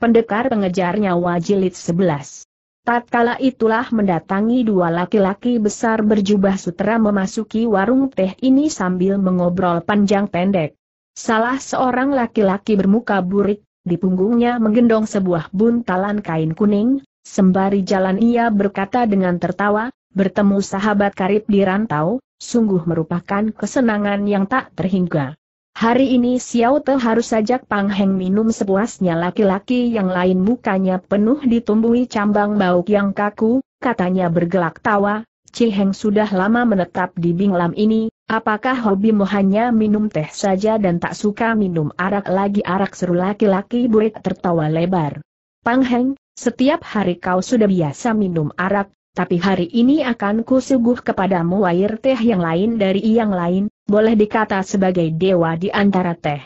Pendekar pengejar nyawa jilid 11. Tatkala itulah mendatangi dua laki-laki besar berjubah sutra memasuki warung teh ini sambil mengobrol panjang pendek. Salah seorang laki-laki bermuka burik, di punggungnya menggendong sebuah buntalan kain kuning, sembari jalan ia berkata dengan tertawa, bertemu sahabat karib di rantau, sungguh merupakan kesenangan yang tak terhingga. Hari ini Xiao Te harus ajak Pang Heng minum sepuasnya laki-laki yang lain mukanya penuh ditumbuhi cambang bau yang kaku, katanya bergelak tawa, Chi Heng sudah lama menetap di Binglam ini, apakah hobimu hanya minum teh saja dan tak suka minum arak lagi arak seru laki-laki burik tertawa lebar. Pang Heng, setiap hari kau sudah biasa minum arak, tapi hari ini akan kusuguh kepadamu air teh yang lain dari yang lain, boleh dikata sebagai dewa di antara teh.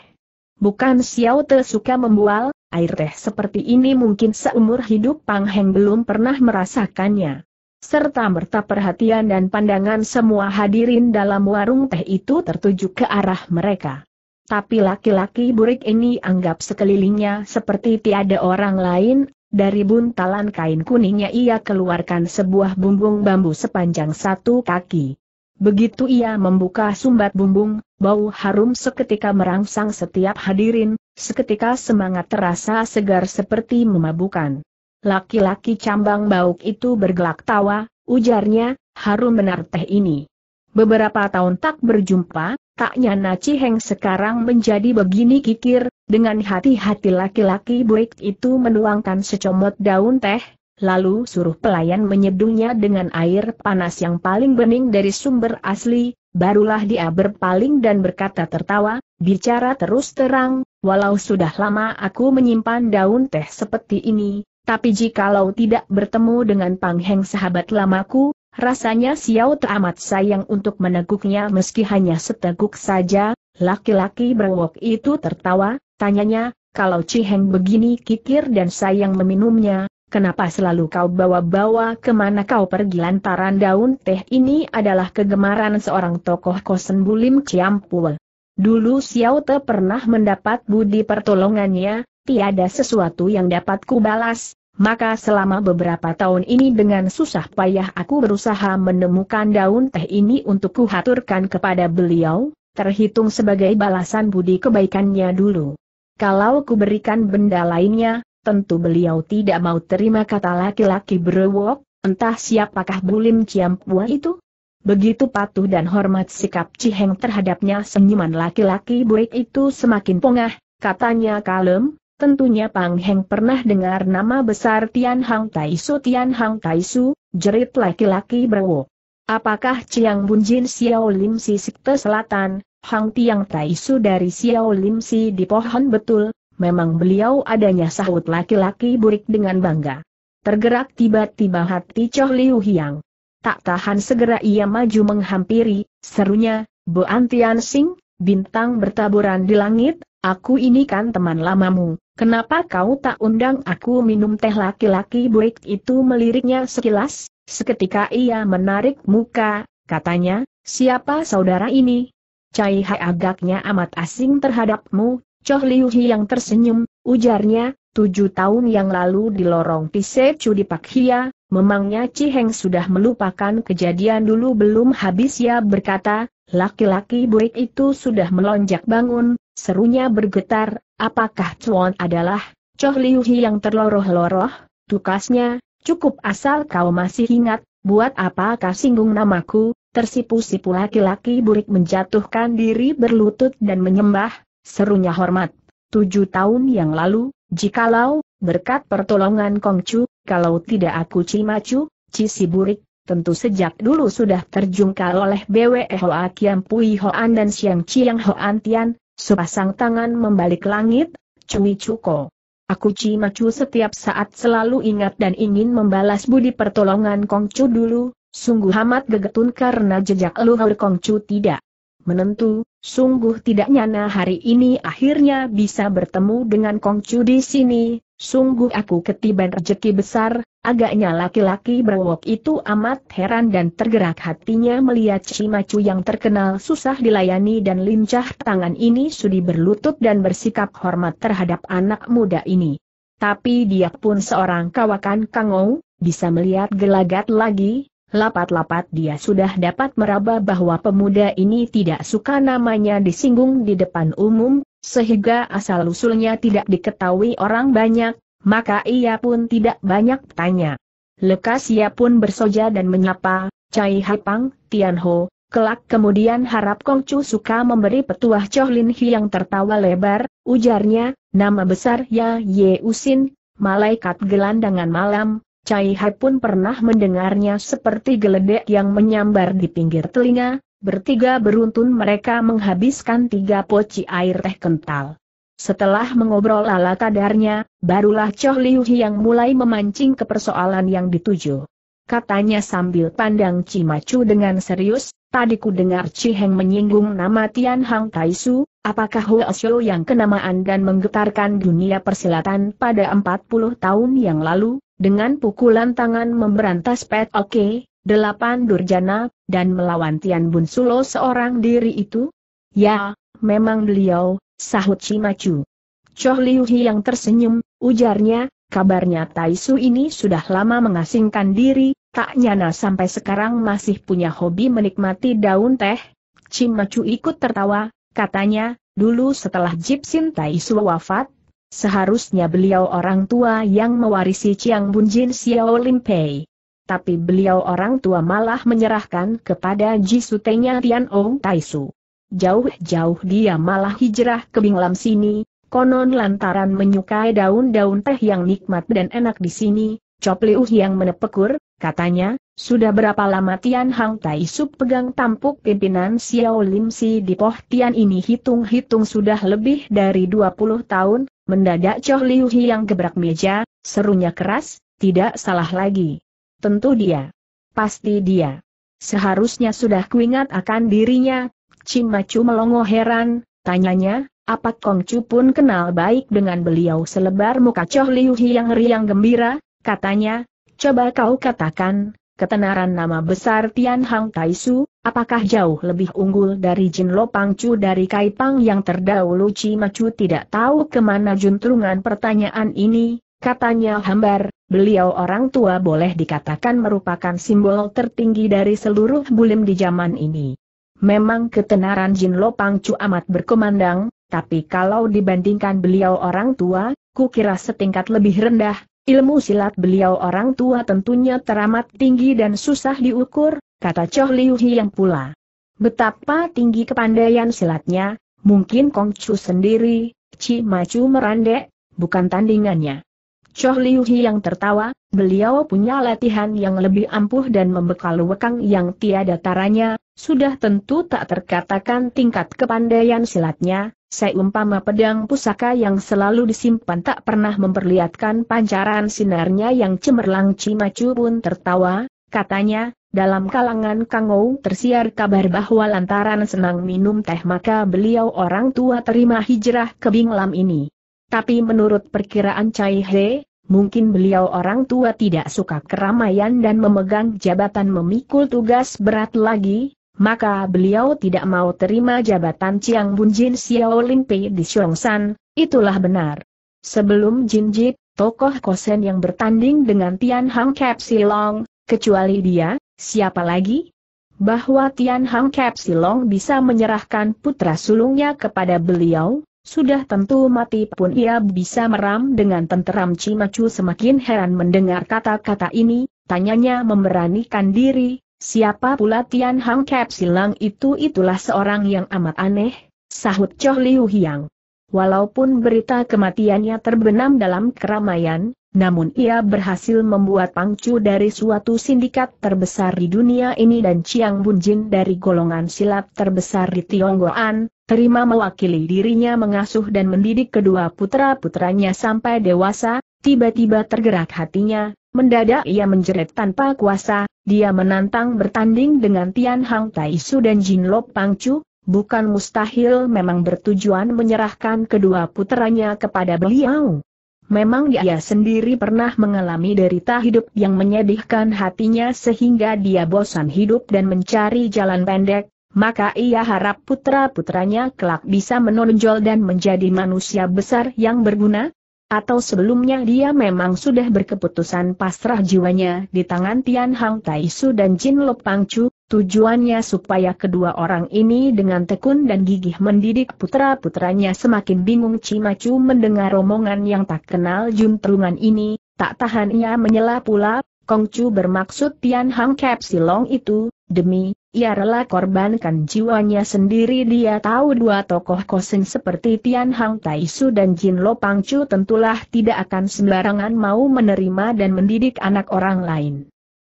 Bukan Xiao Te suka membual, air teh seperti ini mungkin seumur hidup Pang Heng belum pernah merasakannya. Serta merta perhatian dan pandangan semua hadirin dalam warung teh itu tertuju ke arah mereka. Tapi laki-laki burik ini anggap sekelilingnya seperti tiada orang lain, dari buntalan kain kuningnya ia keluarkan sebuah bumbung bambu sepanjang satu kaki. Begitu ia membuka sumbat bumbung, bau harum seketika merangsang setiap hadirin, seketika semangat terasa segar seperti memabukan. Laki-laki cambang bauk itu bergelak tawa, ujarnya, harum benar teh ini. Beberapa tahun tak berjumpa, Taknya Naci Heng sekarang menjadi begini kikir, dengan hati-hati laki-laki buik itu menuangkan secomot daun teh, lalu suruh pelayan menyeduhnya dengan air panas yang paling bening dari sumber asli, barulah dia berpaling dan berkata tertawa, bicara terus terang, walau sudah lama aku menyimpan daun teh seperti ini, tapi jikalau tidak bertemu dengan Heng sahabat lamaku, Rasanya Xiao teramat sayang untuk meneguknya meski hanya seteguk saja, laki-laki berwok itu tertawa, tanyanya, kalau Ciheng begini kikir dan sayang meminumnya, kenapa selalu kau bawa-bawa kemana kau pergi lantaran daun teh ini adalah kegemaran seorang tokoh kosen bulim Ciampul. Dulu Xiao Te pernah mendapat budi pertolongannya, tiada sesuatu yang dapat kubalas, maka selama beberapa tahun ini dengan susah payah aku berusaha menemukan daun teh ini untuk kuhaturkan kepada beliau, terhitung sebagai balasan budi kebaikannya dulu. Kalau kuberikan benda lainnya, tentu beliau tidak mau terima kata laki-laki berewok, entah siapakah Bulim Ciampua itu? Begitu patuh dan hormat sikap Ciheng terhadapnya senyuman laki-laki buik itu semakin pongah, katanya kalem, Tentunya Pang Heng pernah dengar nama besar Tian Hang Taisu Tian Hang Taisu, jerit laki-laki berwo. Apakah Chiang Bunjin Xiao Lim Si Sikte Selatan, Hang Tiang Taisu dari Xiao Lim Si di pohon betul, memang beliau adanya sahut laki-laki burik dengan bangga. Tergerak tiba-tiba hati Choh Liu Hiang. Tak tahan segera ia maju menghampiri, serunya, Bu Antian Sing, bintang bertaburan di langit, aku ini kan teman lamamu, Kenapa kau tak undang aku minum teh laki-laki buik itu meliriknya sekilas, seketika ia menarik muka, katanya, siapa saudara ini? Cai Hai agaknya amat asing terhadapmu, Choh Liu Hi yang tersenyum, ujarnya, tujuh tahun yang lalu di lorong Pise Chu di Hia, memangnya Ciheng sudah melupakan kejadian dulu belum habis ya berkata, Laki-laki buik itu sudah melonjak bangun, serunya bergetar, apakah Cuan adalah, Choh Liu Hi yang terloroh-loroh? Tukasnya, cukup asal kau masih ingat, buat apa kau singgung namaku, tersipu-sipu laki-laki burik menjatuhkan diri berlutut dan menyembah, serunya hormat. Tujuh tahun yang lalu, jikalau, berkat pertolongan Kongcu, kalau tidak aku cimacu, cisi burik, tentu sejak dulu sudah terjungkal oleh BWE Hoa Kiam Pui Hoan dan Siang Chiang Hoan Tian, sepasang tangan membalik langit, Cui Cuko. Aku Cimacu setiap saat selalu ingat dan ingin membalas budi pertolongan Kong Kongcu dulu, sungguh amat gegetun karena jejak Kong Kongcu tidak menentu, sungguh tidak nyana hari ini akhirnya bisa bertemu dengan Kongcu di sini, Sungguh aku ketiban rezeki besar, agaknya laki-laki berwok itu amat heran dan tergerak hatinya melihat si Cimacu yang terkenal susah dilayani dan lincah tangan ini sudi berlutut dan bersikap hormat terhadap anak muda ini. Tapi dia pun seorang kawakan kangou, bisa melihat gelagat lagi, Lapat-lapat dia sudah dapat meraba bahwa pemuda ini tidak suka namanya disinggung di depan umum, sehingga asal-usulnya tidak diketahui orang banyak, maka ia pun tidak banyak tanya. Lekas ia pun bersoja dan menyapa, Cai Hapang, Tian Ho, kelak kemudian harap Kong Chu suka memberi petuah Choh Lin Hi yang tertawa lebar, ujarnya, nama besar Ya Ye Usin, malaikat gelandangan malam, Cai Hai pun pernah mendengarnya seperti geledek yang menyambar di pinggir telinga, bertiga beruntun mereka menghabiskan tiga poci air teh kental. Setelah mengobrol ala kadarnya, barulah Choh Liu yang mulai memancing ke persoalan yang dituju. Katanya sambil pandang Cimacu dengan serius, tadi ku dengar Ciheng menyinggung nama Tian Hang Taisu, apakah Xiu yang kenamaan dan menggetarkan dunia persilatan pada 40 tahun yang lalu? Dengan pukulan tangan memberantas Pet Oke, delapan durjana, dan melawan Tian Bun Sulo seorang diri itu? Ya, memang beliau, sahut Cimacu. Choh Liu Hi yang tersenyum, ujarnya, kabarnya Tai Su ini sudah lama mengasingkan diri, tak nyana sampai sekarang masih punya hobi menikmati daun teh. Cimacu ikut tertawa, katanya, dulu setelah Jipsin Su wafat, Seharusnya beliau orang tua yang mewarisi Chiang Bunjin Xiao Lim Pei. Tapi beliau orang tua malah menyerahkan kepada Ji jisutenya Tian Ong Taisu. Jauh-jauh dia malah hijrah ke Binglam sini, konon lantaran menyukai daun-daun teh yang nikmat dan enak di sini, Chop Liu yang menepekur, katanya, sudah berapa lama Tian Hang Taisu pegang tampuk pimpinan Xiao Lim Si di Poh Tian ini hitung-hitung sudah lebih dari 20 tahun, Mendadak Choh Liu yang gebrak meja, serunya keras, tidak salah lagi. Tentu dia. Pasti dia. Seharusnya sudah kuingat akan dirinya, Chin Macu melongo heran, tanyanya, apa Kong Chu pun kenal baik dengan beliau selebar muka Choh Liu yang riang gembira, katanya, coba kau katakan, ketenaran nama besar Tian Hang Taisu, apakah jauh lebih unggul dari Jin Lo Pangcu dari Kaipang yang terdahulu Cimacu tidak tahu kemana juntrungan pertanyaan ini, katanya hambar, beliau orang tua boleh dikatakan merupakan simbol tertinggi dari seluruh bulim di zaman ini. Memang ketenaran Jin Lo Pangcu amat berkemandang, tapi kalau dibandingkan beliau orang tua, kukira setingkat lebih rendah, Ilmu silat beliau orang tua tentunya teramat tinggi dan susah diukur, kata Choh Liu yang pula. Betapa tinggi kepandaian silatnya, mungkin Kong Chu sendiri, Ci Macu merandek, bukan tandingannya. Choh Liu yang tertawa, beliau punya latihan yang lebih ampuh dan membekal wekang yang tiada taranya, sudah tentu tak terkatakan tingkat kepandaian silatnya, seumpama pedang pusaka yang selalu disimpan tak pernah memperlihatkan pancaran sinarnya yang cemerlang Cimacu pun tertawa, katanya, dalam kalangan Kangou tersiar kabar bahwa lantaran senang minum teh maka beliau orang tua terima hijrah ke Binglam ini. Tapi menurut perkiraan Cai He, mungkin beliau orang tua tidak suka keramaian dan memegang jabatan memikul tugas berat lagi, maka beliau tidak mau terima jabatan Chiang Bun Jin Xiao Lim Pei di San, itulah benar. Sebelum Jin Jip, tokoh Kosen yang bertanding dengan Tian Hang Kep Silong, kecuali dia, siapa lagi? Bahwa Tian Hang Kep Silong bisa menyerahkan putra sulungnya kepada beliau, sudah tentu mati pun ia bisa meram dengan tenteram Cimacu semakin heran mendengar kata-kata ini, tanyanya memberanikan diri, Siapa pula Tian Hang Kep Silang itu itulah seorang yang amat aneh, sahut Choh Liu Hiang. Walaupun berita kematiannya terbenam dalam keramaian, namun ia berhasil membuat pangcu dari suatu sindikat terbesar di dunia ini dan Chiang Bunjin dari golongan silat terbesar di Tionggoan, terima mewakili dirinya mengasuh dan mendidik kedua putra-putranya sampai dewasa, tiba-tiba tergerak hatinya, Mendadak ia menjerit tanpa kuasa, dia menantang bertanding dengan Tian Hang Su dan Jin Lop Pangcu, bukan mustahil memang bertujuan menyerahkan kedua puteranya kepada beliau. Memang dia sendiri pernah mengalami derita hidup yang menyedihkan hatinya sehingga dia bosan hidup dan mencari jalan pendek, maka ia harap putra-putranya kelak bisa menonjol dan menjadi manusia besar yang berguna, atau sebelumnya dia memang sudah berkeputusan pasrah jiwanya di tangan Tian Hang Taisu dan Jin Lo Pangcu, tujuannya supaya kedua orang ini dengan tekun dan gigih mendidik putra-putranya semakin bingung Cimacu mendengar omongan yang tak kenal Terungan ini, tak tahan ia menyela pula, Kong Chu bermaksud Tian Hang Long itu, demi, ia rela korbankan jiwanya sendiri dia tahu dua tokoh kosen seperti Tian Hang Tai Su dan Jin Lo Pang Chu tentulah tidak akan sembarangan mau menerima dan mendidik anak orang lain.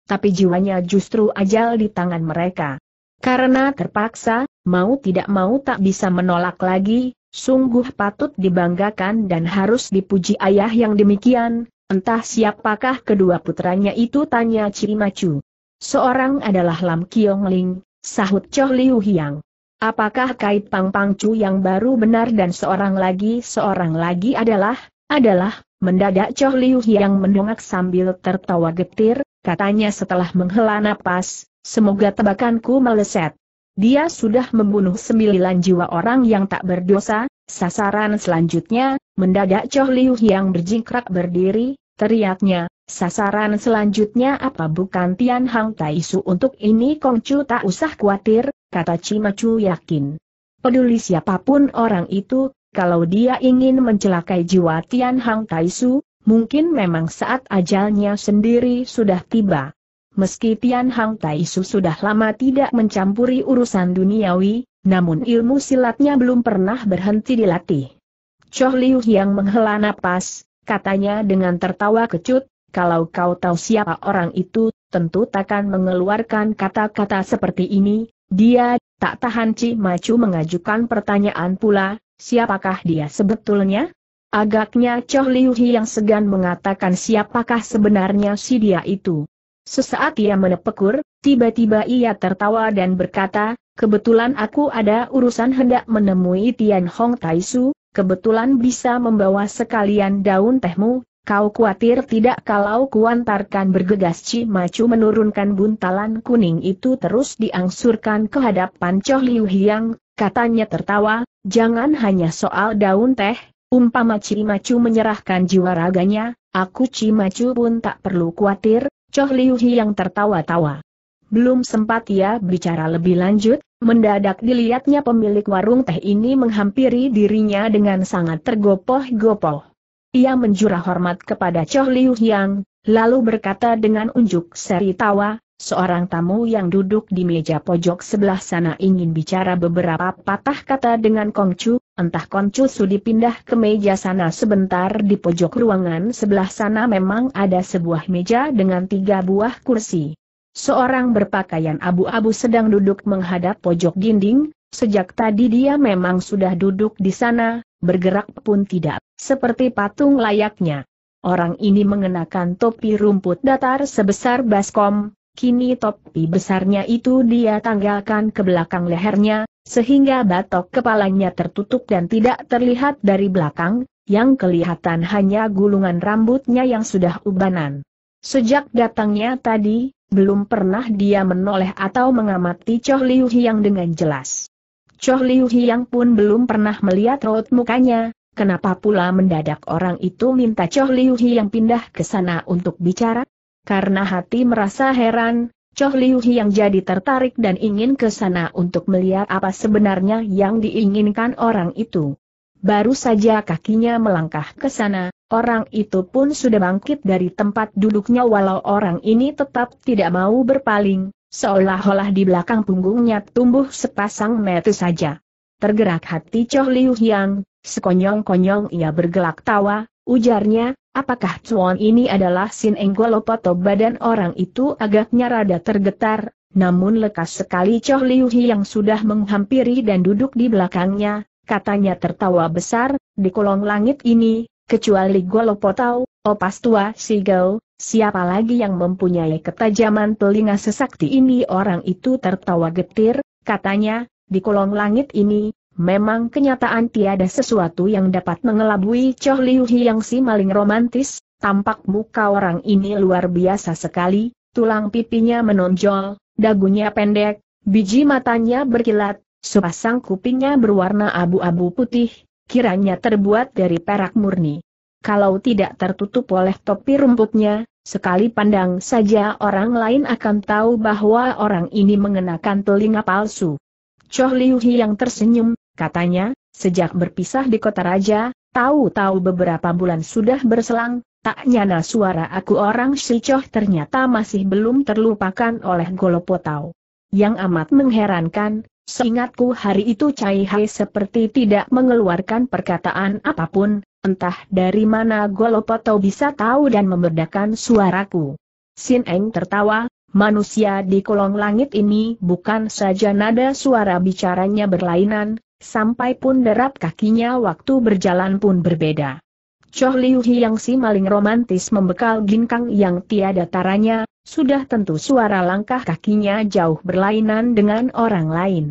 Tapi jiwanya justru ajal di tangan mereka. Karena terpaksa, mau tidak mau tak bisa menolak lagi, sungguh patut dibanggakan dan harus dipuji ayah yang demikian, Entah siapakah kedua putranya itu tanya Ciri Macu. Seorang adalah Lam Kiong Ling, sahut Choh Liu Hiang. Apakah kait Pang Pang Chu yang baru benar dan seorang lagi seorang lagi adalah, adalah, mendadak Choh Liu Hiang mendongak sambil tertawa getir, katanya setelah menghela napas, semoga tebakanku meleset. Dia sudah membunuh sembilan jiwa orang yang tak berdosa, sasaran selanjutnya, mendadak Choh Liu Hiang berjingkrak berdiri, teriaknya, sasaran selanjutnya apa bukan Tian Hang Tai Su untuk ini Kong Chu tak usah khawatir, kata Cima Chu yakin. Peduli siapapun orang itu, kalau dia ingin mencelakai jiwa Tian Hang Tai Su, mungkin memang saat ajalnya sendiri sudah tiba. Meski Tian Hang Tai Su sudah lama tidak mencampuri urusan duniawi, namun ilmu silatnya belum pernah berhenti dilatih. Choh Liu yang menghela napas, katanya dengan tertawa kecut, kalau kau tahu siapa orang itu, tentu takkan mengeluarkan kata-kata seperti ini, dia, tak tahan Ci Macu mengajukan pertanyaan pula, siapakah dia sebetulnya? Agaknya Choh Liu yang segan mengatakan siapakah sebenarnya si dia itu. Sesaat ia menepekur, tiba-tiba ia tertawa dan berkata, kebetulan aku ada urusan hendak menemui Tian Hong Taisu, kebetulan bisa membawa sekalian daun tehmu, kau khawatir tidak kalau kuantarkan bergegas Ci Macu menurunkan buntalan kuning itu terus diangsurkan ke hadapan Choh Liu Hiang, katanya tertawa, jangan hanya soal daun teh, umpama Ci Macu menyerahkan jiwa raganya, aku Ci Macu pun tak perlu khawatir, Choh Liu Hiang tertawa-tawa. Belum sempat ia bicara lebih lanjut, Mendadak dilihatnya pemilik warung teh ini menghampiri dirinya dengan sangat tergopoh-gopoh. Ia menjura hormat kepada Choh Liu Yang, lalu berkata dengan unjuk seri tawa, seorang tamu yang duduk di meja pojok sebelah sana ingin bicara beberapa patah kata dengan Kong Chu. entah Kong Chu sudi pindah ke meja sana sebentar di pojok ruangan sebelah sana memang ada sebuah meja dengan tiga buah kursi. Seorang berpakaian abu-abu sedang duduk menghadap pojok dinding, sejak tadi dia memang sudah duduk di sana, bergerak pun tidak, seperti patung layaknya. Orang ini mengenakan topi rumput datar sebesar baskom, kini topi besarnya itu dia tanggalkan ke belakang lehernya, sehingga batok kepalanya tertutup dan tidak terlihat dari belakang, yang kelihatan hanya gulungan rambutnya yang sudah ubanan. Sejak datangnya tadi, belum pernah dia menoleh atau mengamati Choh Liu Hiang dengan jelas. Choh Liu Hiang pun belum pernah melihat raut mukanya, kenapa pula mendadak orang itu minta Choh Liu Hiang pindah ke sana untuk bicara? Karena hati merasa heran, Choh Liu Hiang jadi tertarik dan ingin ke sana untuk melihat apa sebenarnya yang diinginkan orang itu. Baru saja kakinya melangkah ke sana, orang itu pun sudah bangkit dari tempat duduknya walau orang ini tetap tidak mau berpaling, seolah-olah di belakang punggungnya tumbuh sepasang mata saja. Tergerak hati Choh Liu Yang, sekonyong-konyong ia bergelak tawa, ujarnya, Apakah cuan ini adalah Sin Enggolopoto badan orang itu agaknya rada tergetar, namun lekas sekali Choh Liu yang sudah menghampiri dan duduk di belakangnya, katanya tertawa besar, di kolong langit ini, kecuali Golopotau, Opas Tua Sigau, siapa lagi yang mempunyai ketajaman telinga sesakti ini orang itu tertawa getir, katanya, di kolong langit ini, memang kenyataan tiada sesuatu yang dapat mengelabui Choh Liu yang si maling romantis, tampak muka orang ini luar biasa sekali, tulang pipinya menonjol, dagunya pendek, biji matanya berkilat, Sepasang kupingnya berwarna abu-abu putih, kiranya terbuat dari perak murni. Kalau tidak tertutup oleh topi rumputnya, sekali pandang saja orang lain akan tahu bahwa orang ini mengenakan telinga palsu. Choh Liu Hi yang tersenyum, katanya, sejak berpisah di kota raja, tahu-tahu beberapa bulan sudah berselang, tak nyana suara aku orang si Choh ternyata masih belum terlupakan oleh Golopotau. Yang amat mengherankan, Seingatku hari itu Cai Hai seperti tidak mengeluarkan perkataan apapun, entah dari mana Golopoto bisa tahu dan memberdakan suaraku. Sin Eng tertawa, manusia di kolong langit ini bukan saja nada suara bicaranya berlainan, sampai pun derap kakinya waktu berjalan pun berbeda. Choh Liu yang si maling romantis membekal ginkang yang tiada taranya, sudah tentu suara langkah kakinya jauh berlainan dengan orang lain.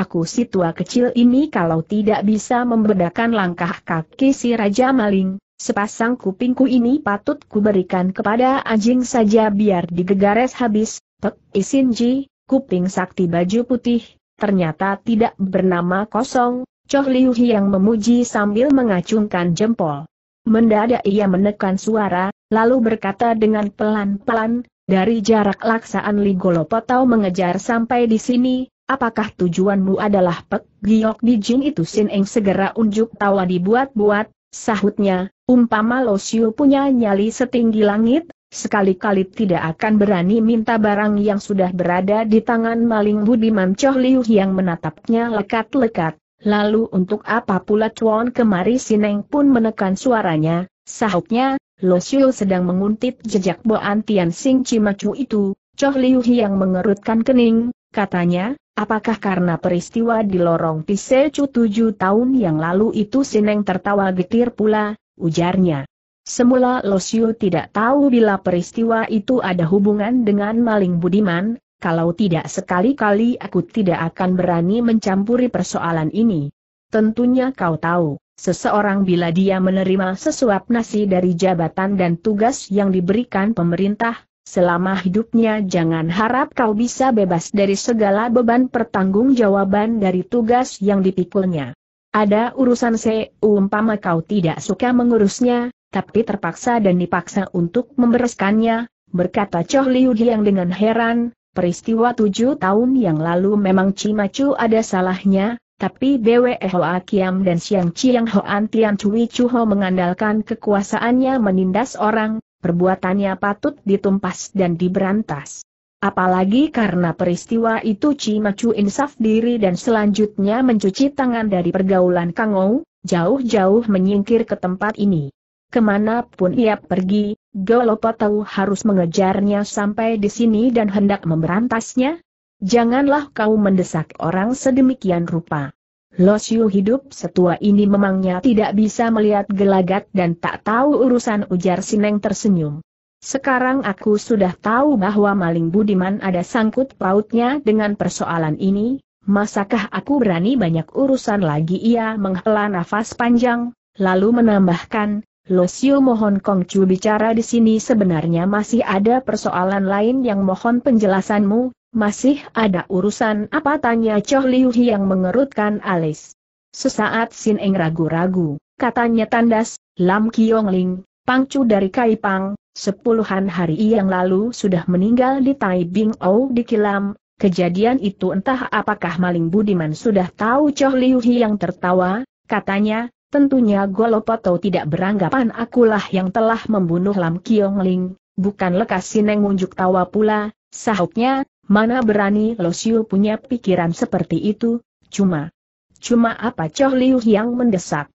Aku si tua kecil ini kalau tidak bisa membedakan langkah kaki si Raja Maling, sepasang kupingku ini patut kuberikan kepada anjing saja biar digegares habis, Pek Isinji, kuping sakti baju putih, ternyata tidak bernama kosong, Choh Liu yang memuji sambil mengacungkan jempol. Mendadak ia menekan suara, lalu berkata dengan pelan-pelan, dari jarak laksaan Ligolopotau mengejar sampai di sini, apakah tujuanmu adalah Pek Giok di Jin itu sineng segera unjuk tawa dibuat-buat, sahutnya, umpama Losiu punya nyali setinggi langit, sekali-kali tidak akan berani minta barang yang sudah berada di tangan maling Budiman Choh Liu yang menatapnya lekat-lekat. Lalu untuk apa pula cuan kemari Sineng pun menekan suaranya, sahutnya, Lo Siu sedang menguntit jejak Boan Tian Sing Cimacu itu, Choh Liu yang mengerutkan kening, katanya, apakah karena peristiwa di lorong Pisecu tujuh tahun yang lalu itu Sineng tertawa getir pula, ujarnya. Semula Siu tidak tahu bila peristiwa itu ada hubungan dengan maling budiman, kalau tidak sekali-kali aku tidak akan berani mencampuri persoalan ini. Tentunya kau tahu, seseorang bila dia menerima sesuap nasi dari jabatan dan tugas yang diberikan pemerintah, selama hidupnya jangan harap kau bisa bebas dari segala beban pertanggungjawaban dari tugas yang dipikulnya. Ada urusan seumpama kau tidak suka mengurusnya, tapi terpaksa dan dipaksa untuk membereskannya, berkata Choh Liu Hiang dengan heran, Peristiwa tujuh tahun yang lalu memang Cimacu ada salahnya, tapi Bwe Hoa Kiam dan Siang Chiang Hoan Tian Cui Chu Ho mengandalkan kekuasaannya menindas orang, perbuatannya patut ditumpas dan diberantas. Apalagi karena peristiwa itu Cimacu insaf diri dan selanjutnya mencuci tangan dari pergaulan Kangou, jauh-jauh menyingkir ke tempat ini. Kemanapun ia pergi, Golopa harus mengejarnya sampai di sini dan hendak memberantasnya? Janganlah kau mendesak orang sedemikian rupa. Losyu hidup setua ini memangnya tidak bisa melihat gelagat dan tak tahu urusan ujar Sineng tersenyum. Sekarang aku sudah tahu bahwa maling Budiman ada sangkut pautnya dengan persoalan ini, masakah aku berani banyak urusan lagi ia menghela nafas panjang, lalu menambahkan, Losio Mohon Kong Kongcu bicara di sini sebenarnya masih ada persoalan lain yang mohon penjelasanmu, masih ada urusan apa tanya Choh Liu yang mengerutkan alis. Sesaat Sin Eng ragu-ragu, katanya tandas, Lam Kiong Ling, Pang pangcu dari Kai Pang, sepuluhan hari yang lalu sudah meninggal di Tai Bing Ou di Kilam, kejadian itu entah apakah maling Budiman sudah tahu Choh Liu yang tertawa, katanya, Tentunya Golopoto tidak beranggapan akulah yang telah membunuh Lam Kiong Ling, bukan lekas Sineng unjuk tawa pula, sahutnya, mana berani Lo Siu punya pikiran seperti itu, cuma. Cuma apa Choh Liu yang mendesak?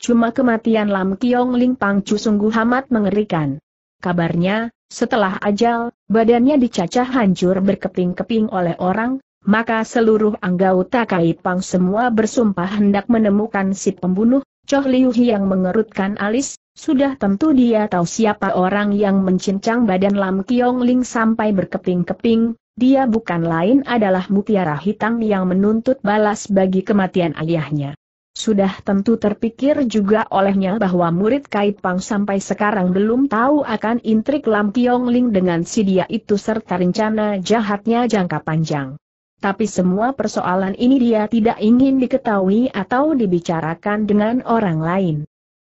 Cuma kematian Lam Kiong Ling Pangcu sungguh amat mengerikan. Kabarnya, setelah ajal, badannya dicacah hancur berkeping-keping oleh orang, maka seluruh anggota Kaipang semua bersumpah hendak menemukan si pembunuh, Choh Liu yang mengerutkan alis, sudah tentu dia tahu siapa orang yang mencincang badan Lam Kiong Ling sampai berkeping-keping, dia bukan lain adalah mutiara hitam yang menuntut balas bagi kematian ayahnya. Sudah tentu terpikir juga olehnya bahwa murid Kait Pang sampai sekarang belum tahu akan intrik Lam Kiong Ling dengan si dia itu serta rencana jahatnya jangka panjang tapi semua persoalan ini dia tidak ingin diketahui atau dibicarakan dengan orang lain.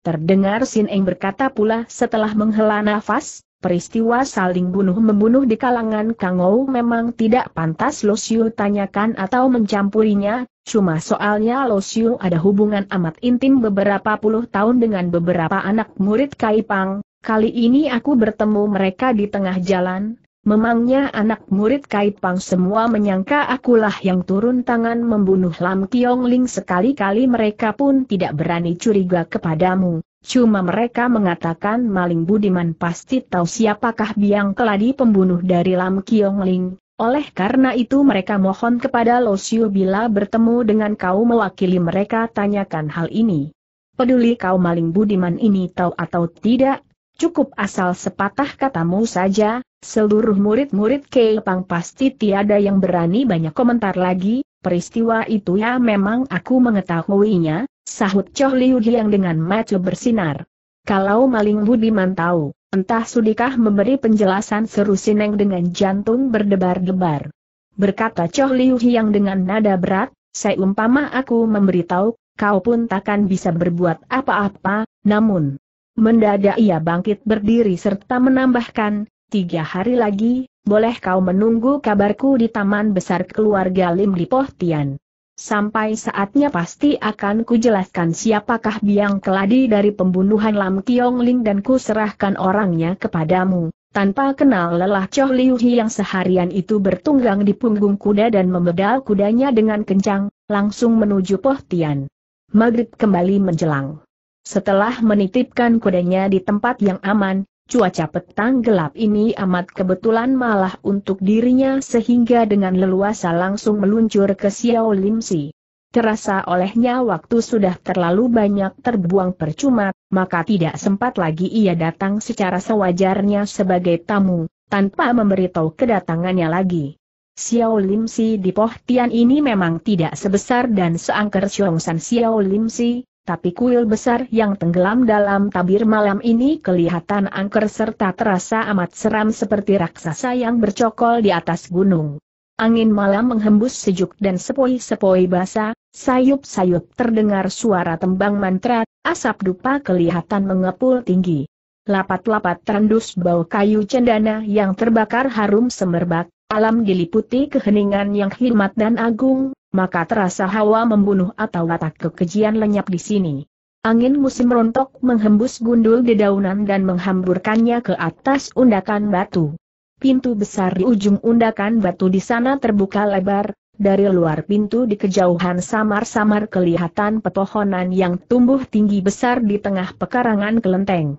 Terdengar Sin Eng berkata pula setelah menghela nafas, peristiwa saling bunuh-membunuh di kalangan Kang Kangou memang tidak pantas Lo Siu tanyakan atau mencampurinya, cuma soalnya Lo Siu ada hubungan amat intim beberapa puluh tahun dengan beberapa anak murid Kaipang, kali ini aku bertemu mereka di tengah jalan, Memangnya anak murid Pang semua menyangka akulah yang turun tangan membunuh Lam Kiong Ling sekali-kali mereka pun tidak berani curiga kepadamu. Cuma mereka mengatakan maling budiman pasti tahu siapakah biang keladi pembunuh dari Lam Kiong Ling. Oleh karena itu mereka mohon kepada Lo Siu bila bertemu dengan kau mewakili mereka tanyakan hal ini. Peduli kau maling budiman ini tahu atau tidak, Cukup asal sepatah katamu saja, seluruh murid-murid Kepang pasti tiada yang berani banyak komentar lagi, peristiwa itu ya memang aku mengetahuinya, sahut Choh Liu yang dengan mata bersinar. Kalau maling budiman tahu, entah sudikah memberi penjelasan seru Sineng dengan jantung berdebar-debar. Berkata Choh Liu yang dengan nada berat, Saya umpama aku memberitahu, kau pun takkan bisa berbuat apa-apa, namun, Mendadak ia bangkit berdiri serta menambahkan, tiga hari lagi, boleh kau menunggu kabarku di Taman Besar Keluarga Lim di Pohtian. Sampai saatnya pasti akan kujelaskan siapakah biang keladi dari pembunuhan Lam Kiong Ling dan kuserahkan orangnya kepadamu. Tanpa kenal lelah Choh Liu Hi yang seharian itu bertunggang di punggung kuda dan memedal kudanya dengan kencang, langsung menuju Pohtian. Maghrib kembali menjelang. Setelah menitipkan kudanya di tempat yang aman, cuaca petang gelap ini amat kebetulan malah untuk dirinya sehingga dengan leluasa langsung meluncur ke Xiao Lim Si. Terasa olehnya waktu sudah terlalu banyak terbuang percuma, maka tidak sempat lagi ia datang secara sewajarnya sebagai tamu, tanpa memberitahu kedatangannya lagi. Xiao Lim Si di Poh Tian ini memang tidak sebesar dan seangker San Xiao Lim Si, tapi kuil besar yang tenggelam dalam tabir malam ini kelihatan angker serta terasa amat seram seperti raksasa yang bercokol di atas gunung. Angin malam menghembus sejuk dan sepoi-sepoi basah, sayup-sayup terdengar suara tembang mantra, asap dupa kelihatan mengepul tinggi. Lapat-lapat terendus bau kayu cendana yang terbakar harum semerbak, alam diliputi keheningan yang hikmat dan agung, maka terasa hawa membunuh atau watak kekejian lenyap di sini. Angin musim rontok menghembus gundul dedaunan dan menghamburkannya ke atas undakan batu. Pintu besar di ujung undakan batu di sana terbuka lebar, dari luar pintu di kejauhan samar-samar kelihatan pepohonan yang tumbuh tinggi besar di tengah pekarangan kelenteng.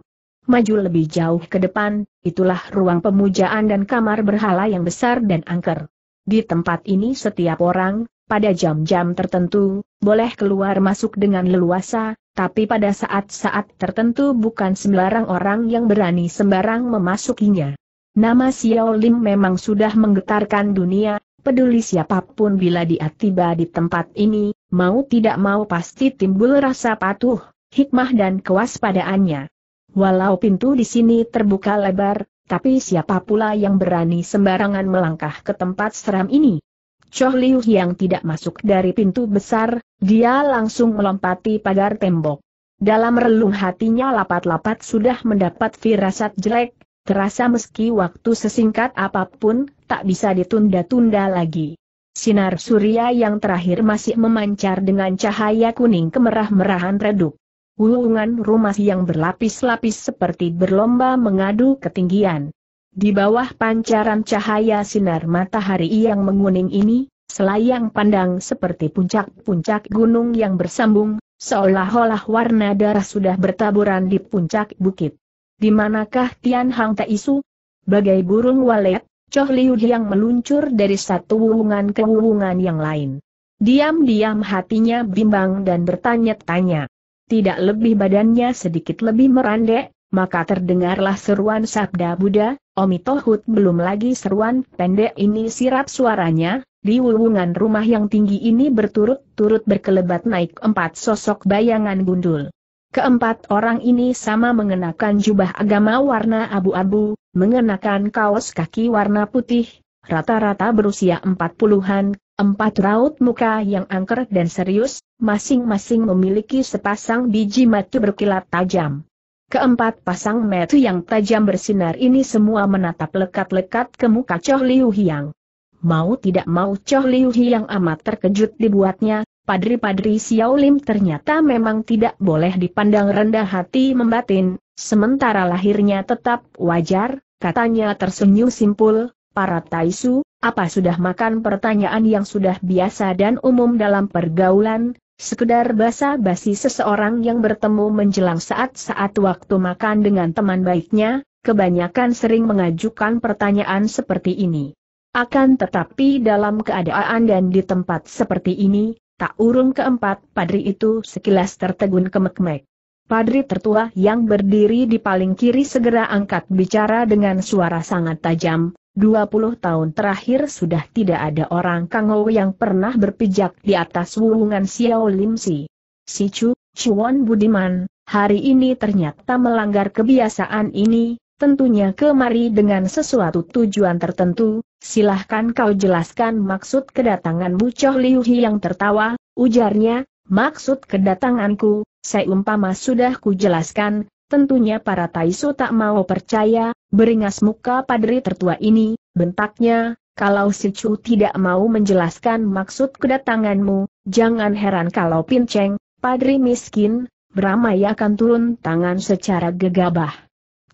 Maju lebih jauh ke depan, itulah ruang pemujaan dan kamar berhala yang besar dan angker. Di tempat ini setiap orang, pada jam-jam tertentu, boleh keluar masuk dengan leluasa, tapi pada saat-saat tertentu bukan sembarang orang yang berani sembarang memasukinya. Nama Xiao Lim memang sudah menggetarkan dunia, peduli siapapun bila dia tiba di tempat ini, mau tidak mau pasti timbul rasa patuh, hikmah dan kewaspadaannya. Walau pintu di sini terbuka lebar, tapi siapa pula yang berani sembarangan melangkah ke tempat seram ini? Choh Liu yang tidak masuk dari pintu besar, dia langsung melompati pagar tembok. Dalam relung hatinya lapat-lapat sudah mendapat firasat jelek, terasa meski waktu sesingkat apapun, tak bisa ditunda-tunda lagi. Sinar surya yang terakhir masih memancar dengan cahaya kuning kemerah-merahan redup. Wulungan rumah yang berlapis-lapis seperti berlomba mengadu ketinggian. Di bawah pancaran cahaya sinar matahari yang menguning ini, selayang pandang seperti puncak-puncak gunung yang bersambung, seolah-olah warna darah sudah bertaburan di puncak bukit. Di manakah Tian Hang Taisu? Bagai burung walet, Choh Liu yang meluncur dari satu wuwungan ke wuwungan yang lain. Diam-diam hatinya bimbang dan bertanya-tanya. Tidak lebih badannya sedikit lebih merandek, maka terdengarlah seruan sabda Buddha, Omi belum lagi seruan pendek ini sirap suaranya, di wulungan rumah yang tinggi ini berturut-turut berkelebat naik empat sosok bayangan gundul. Keempat orang ini sama mengenakan jubah agama warna abu-abu, mengenakan kaos kaki warna putih, rata-rata berusia empat puluhan, empat raut muka yang angker dan serius, masing-masing memiliki sepasang biji mata berkilat tajam. Keempat pasang mata yang tajam bersinar ini semua menatap lekat-lekat ke muka Choh Liu Hiang. Mau tidak mau Choh Liu Hiang amat terkejut dibuatnya, padri-padri Xiao Lim ternyata memang tidak boleh dipandang rendah hati membatin, sementara lahirnya tetap wajar, katanya tersenyum simpul, para Taisu, apa sudah makan pertanyaan yang sudah biasa dan umum dalam pergaulan, Sekedar basa-basi seseorang yang bertemu menjelang saat-saat waktu makan dengan teman baiknya, kebanyakan sering mengajukan pertanyaan seperti ini. Akan tetapi dalam keadaan dan di tempat seperti ini, tak urung keempat padri itu sekilas tertegun kemek-mek. Padri tertua yang berdiri di paling kiri segera angkat bicara dengan suara sangat tajam, 20 tahun terakhir sudah tidak ada orang Ou yang pernah berpijak di atas wuungan Xiao Lim Si. Si Chu, Chuan Budiman, hari ini ternyata melanggar kebiasaan ini, tentunya kemari dengan sesuatu tujuan tertentu, silahkan kau jelaskan maksud kedatanganmu Choh Liu Hi yang tertawa, ujarnya, maksud kedatanganku, seumpama sudah kujelaskan, Tentunya para Taiso tak mau percaya, beringas muka padri tertua ini, bentaknya, kalau si Chu tidak mau menjelaskan maksud kedatanganmu, jangan heran kalau pinceng, padri miskin, beramai akan turun tangan secara gegabah.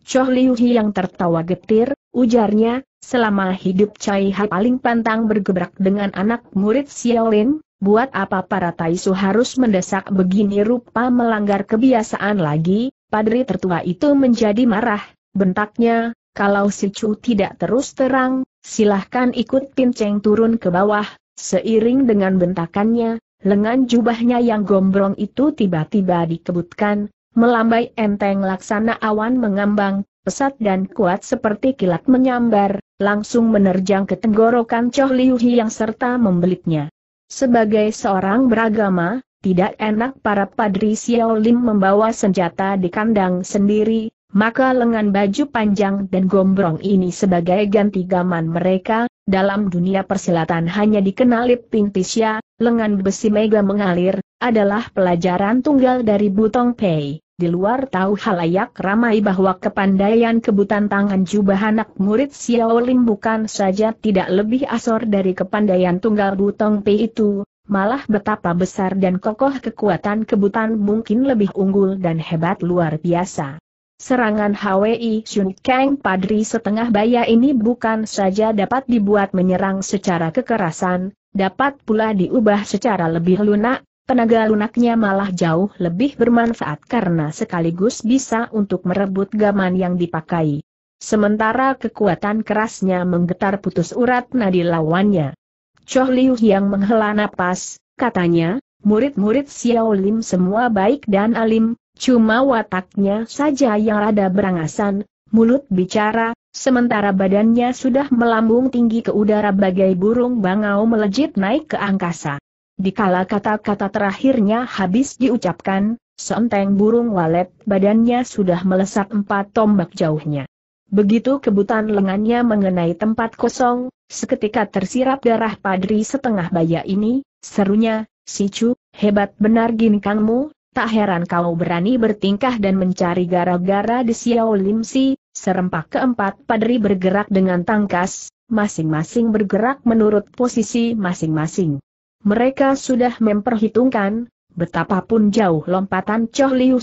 Choh Liu Hi yang tertawa getir, ujarnya, selama hidup Cai Ha paling pantang bergebrak dengan anak murid Xiao Lin, Buat apa para Taisu harus mendesak begini rupa melanggar kebiasaan lagi, Padri tertua itu menjadi marah, bentaknya, kalau si Chu tidak terus terang, silahkan ikut pinceng turun ke bawah, seiring dengan bentakannya, lengan jubahnya yang gombrong itu tiba-tiba dikebutkan, melambai enteng laksana awan mengambang, pesat dan kuat seperti kilat menyambar, langsung menerjang ke tenggorokan Choh Liuhi yang serta membelitnya. Sebagai seorang beragama, tidak enak para padri Lim membawa senjata di kandang sendiri, maka lengan baju panjang dan gombrong ini sebagai ganti gaman mereka, dalam dunia persilatan hanya dikenali Pintisya, lengan besi mega mengalir, adalah pelajaran tunggal dari Butong Pei. Di luar tahu halayak ramai bahwa kepandaian kebutan tangan jubah anak murid Lim bukan saja tidak lebih asor dari kepandaian tunggal Butong Pei itu, malah betapa besar dan kokoh kekuatan kebutan mungkin lebih unggul dan hebat luar biasa. Serangan HWI Shun Kang Padri setengah baya ini bukan saja dapat dibuat menyerang secara kekerasan, dapat pula diubah secara lebih lunak, tenaga lunaknya malah jauh lebih bermanfaat karena sekaligus bisa untuk merebut gaman yang dipakai. Sementara kekuatan kerasnya menggetar putus urat nadi lawannya. Choh Liu yang menghela napas, katanya, murid-murid Xiao Lim semua baik dan alim, cuma wataknya saja yang rada berangasan, mulut bicara, sementara badannya sudah melambung tinggi ke udara bagai burung bangau melejit naik ke angkasa. Dikala kata-kata terakhirnya habis diucapkan, seenteng burung walet badannya sudah melesat empat tombak jauhnya. Begitu kebutan lengannya mengenai tempat kosong, seketika tersirap darah padri setengah baya ini, serunya, si Sicu, hebat benar ginkangmu, tak heran kau berani bertingkah dan mencari gara-gara di Xiao Si. serempak keempat padri bergerak dengan tangkas, masing-masing bergerak menurut posisi masing-masing. Mereka sudah memperhitungkan, betapapun jauh lompatan Choh Liu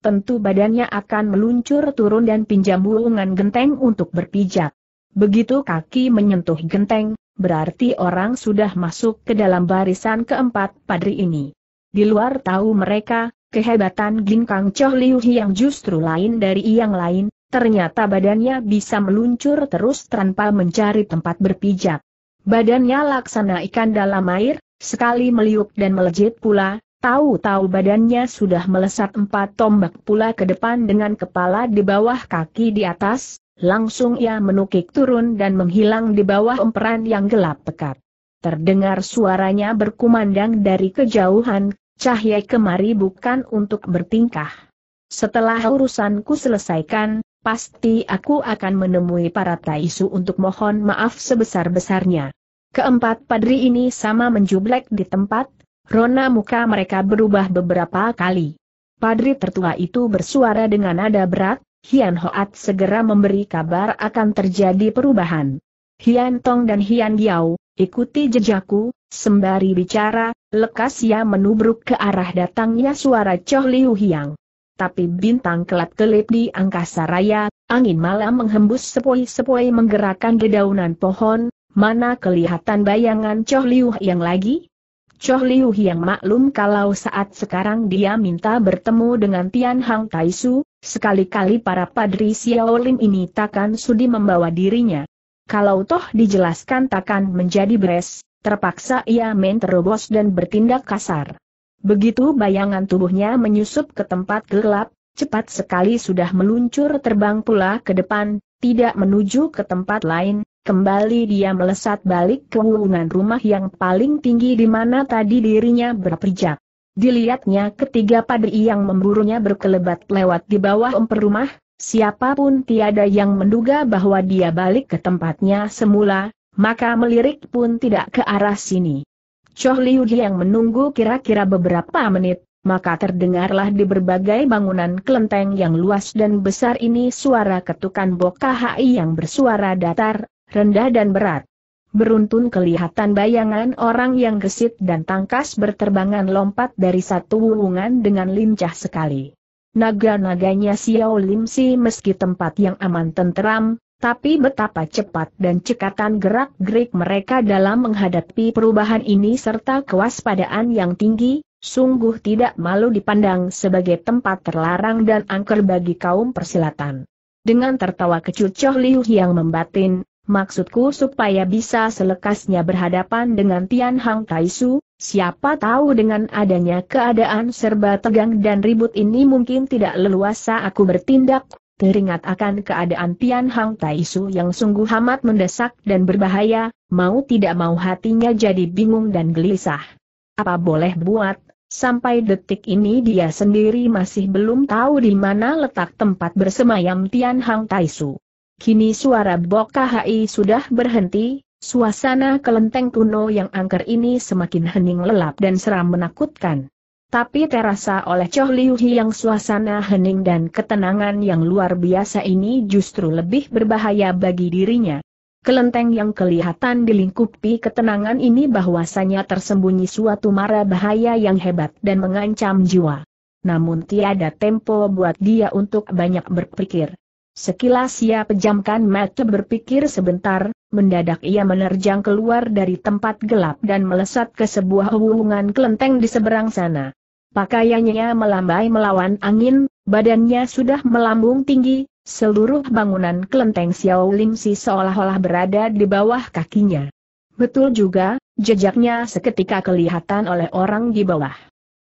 tentu badannya akan meluncur turun dan pinjam bulungan genteng untuk berpijak. Begitu kaki menyentuh genteng, berarti orang sudah masuk ke dalam barisan keempat padri ini. Di luar tahu mereka, kehebatan Ginkang Choh Liu yang justru lain dari yang lain, ternyata badannya bisa meluncur terus tanpa mencari tempat berpijak. Badannya laksana ikan dalam air, sekali meliuk dan melejit pula, Tahu-tahu badannya sudah melesat empat tombak pula ke depan dengan kepala di bawah kaki di atas, langsung ia menukik turun dan menghilang di bawah emperan yang gelap pekat. Terdengar suaranya berkumandang dari kejauhan, cahaya kemari bukan untuk bertingkah. Setelah urusanku selesaikan, pasti aku akan menemui para taisu untuk mohon maaf sebesar-besarnya. Keempat padri ini sama menjublek di tempat, Rona muka mereka berubah beberapa kali. Padri tertua itu bersuara dengan nada berat, Hian Hoat segera memberi kabar akan terjadi perubahan. Hian Tong dan Hian Giao, ikuti jejakku, sembari bicara, lekas ia menubruk ke arah datangnya suara Choh Liu Hiang. Tapi bintang kelap-kelip di angkasa raya, angin malam menghembus sepoi-sepoi menggerakkan dedaunan pohon, mana kelihatan bayangan Choh Liu Hiang lagi? Choh Liu yang maklum kalau saat sekarang dia minta bertemu dengan Tian Hang Taisu, sekali-kali para padri Xiao Xiaolim ini takkan sudi membawa dirinya. Kalau toh dijelaskan takkan menjadi beres, terpaksa ia main terobos dan bertindak kasar. Begitu bayangan tubuhnya menyusup ke tempat gelap, cepat sekali sudah meluncur terbang pula ke depan, tidak menuju ke tempat lain, Kembali dia melesat balik ke wulungan rumah yang paling tinggi di mana tadi dirinya berpijak. Dilihatnya ketiga padri yang memburunya berkelebat lewat di bawah emper rumah, siapapun tiada yang menduga bahwa dia balik ke tempatnya semula, maka melirik pun tidak ke arah sini. Choh Liu yang menunggu kira-kira beberapa menit, maka terdengarlah di berbagai bangunan kelenteng yang luas dan besar ini suara ketukan bokahai yang bersuara datar, rendah dan berat. Beruntun kelihatan bayangan orang yang gesit dan tangkas berterbangan lompat dari satu wulungan dengan lincah sekali. Naga-naganya Xiao Lim Si meski tempat yang aman tenteram, tapi betapa cepat dan cekatan gerak-gerik mereka dalam menghadapi perubahan ini serta kewaspadaan yang tinggi, sungguh tidak malu dipandang sebagai tempat terlarang dan angker bagi kaum persilatan. Dengan tertawa kecucoh Liu yang membatin, Maksudku supaya bisa selekasnya berhadapan dengan Tian Hang Taisu, siapa tahu dengan adanya keadaan serba tegang dan ribut ini mungkin tidak leluasa aku bertindak, teringat akan keadaan Tian Hang Taisu yang sungguh amat mendesak dan berbahaya, mau tidak mau hatinya jadi bingung dan gelisah. Apa boleh buat, sampai detik ini dia sendiri masih belum tahu di mana letak tempat bersemayam Tian Hang Taisu. Kini suara Bok KHI sudah berhenti, suasana kelenteng kuno yang angker ini semakin hening lelap dan seram menakutkan. Tapi terasa oleh Choh Liu yang suasana hening dan ketenangan yang luar biasa ini justru lebih berbahaya bagi dirinya. Kelenteng yang kelihatan dilingkupi ketenangan ini bahwasanya tersembunyi suatu mara bahaya yang hebat dan mengancam jiwa. Namun tiada tempo buat dia untuk banyak berpikir. Sekilas ia pejamkan mata berpikir sebentar, mendadak ia menerjang keluar dari tempat gelap dan melesat ke sebuah hubungan kelenteng di seberang sana. Pakaiannya melambai melawan angin, badannya sudah melambung tinggi, seluruh bangunan kelenteng Xiao si seolah-olah berada di bawah kakinya. Betul juga, jejaknya seketika kelihatan oleh orang di bawah.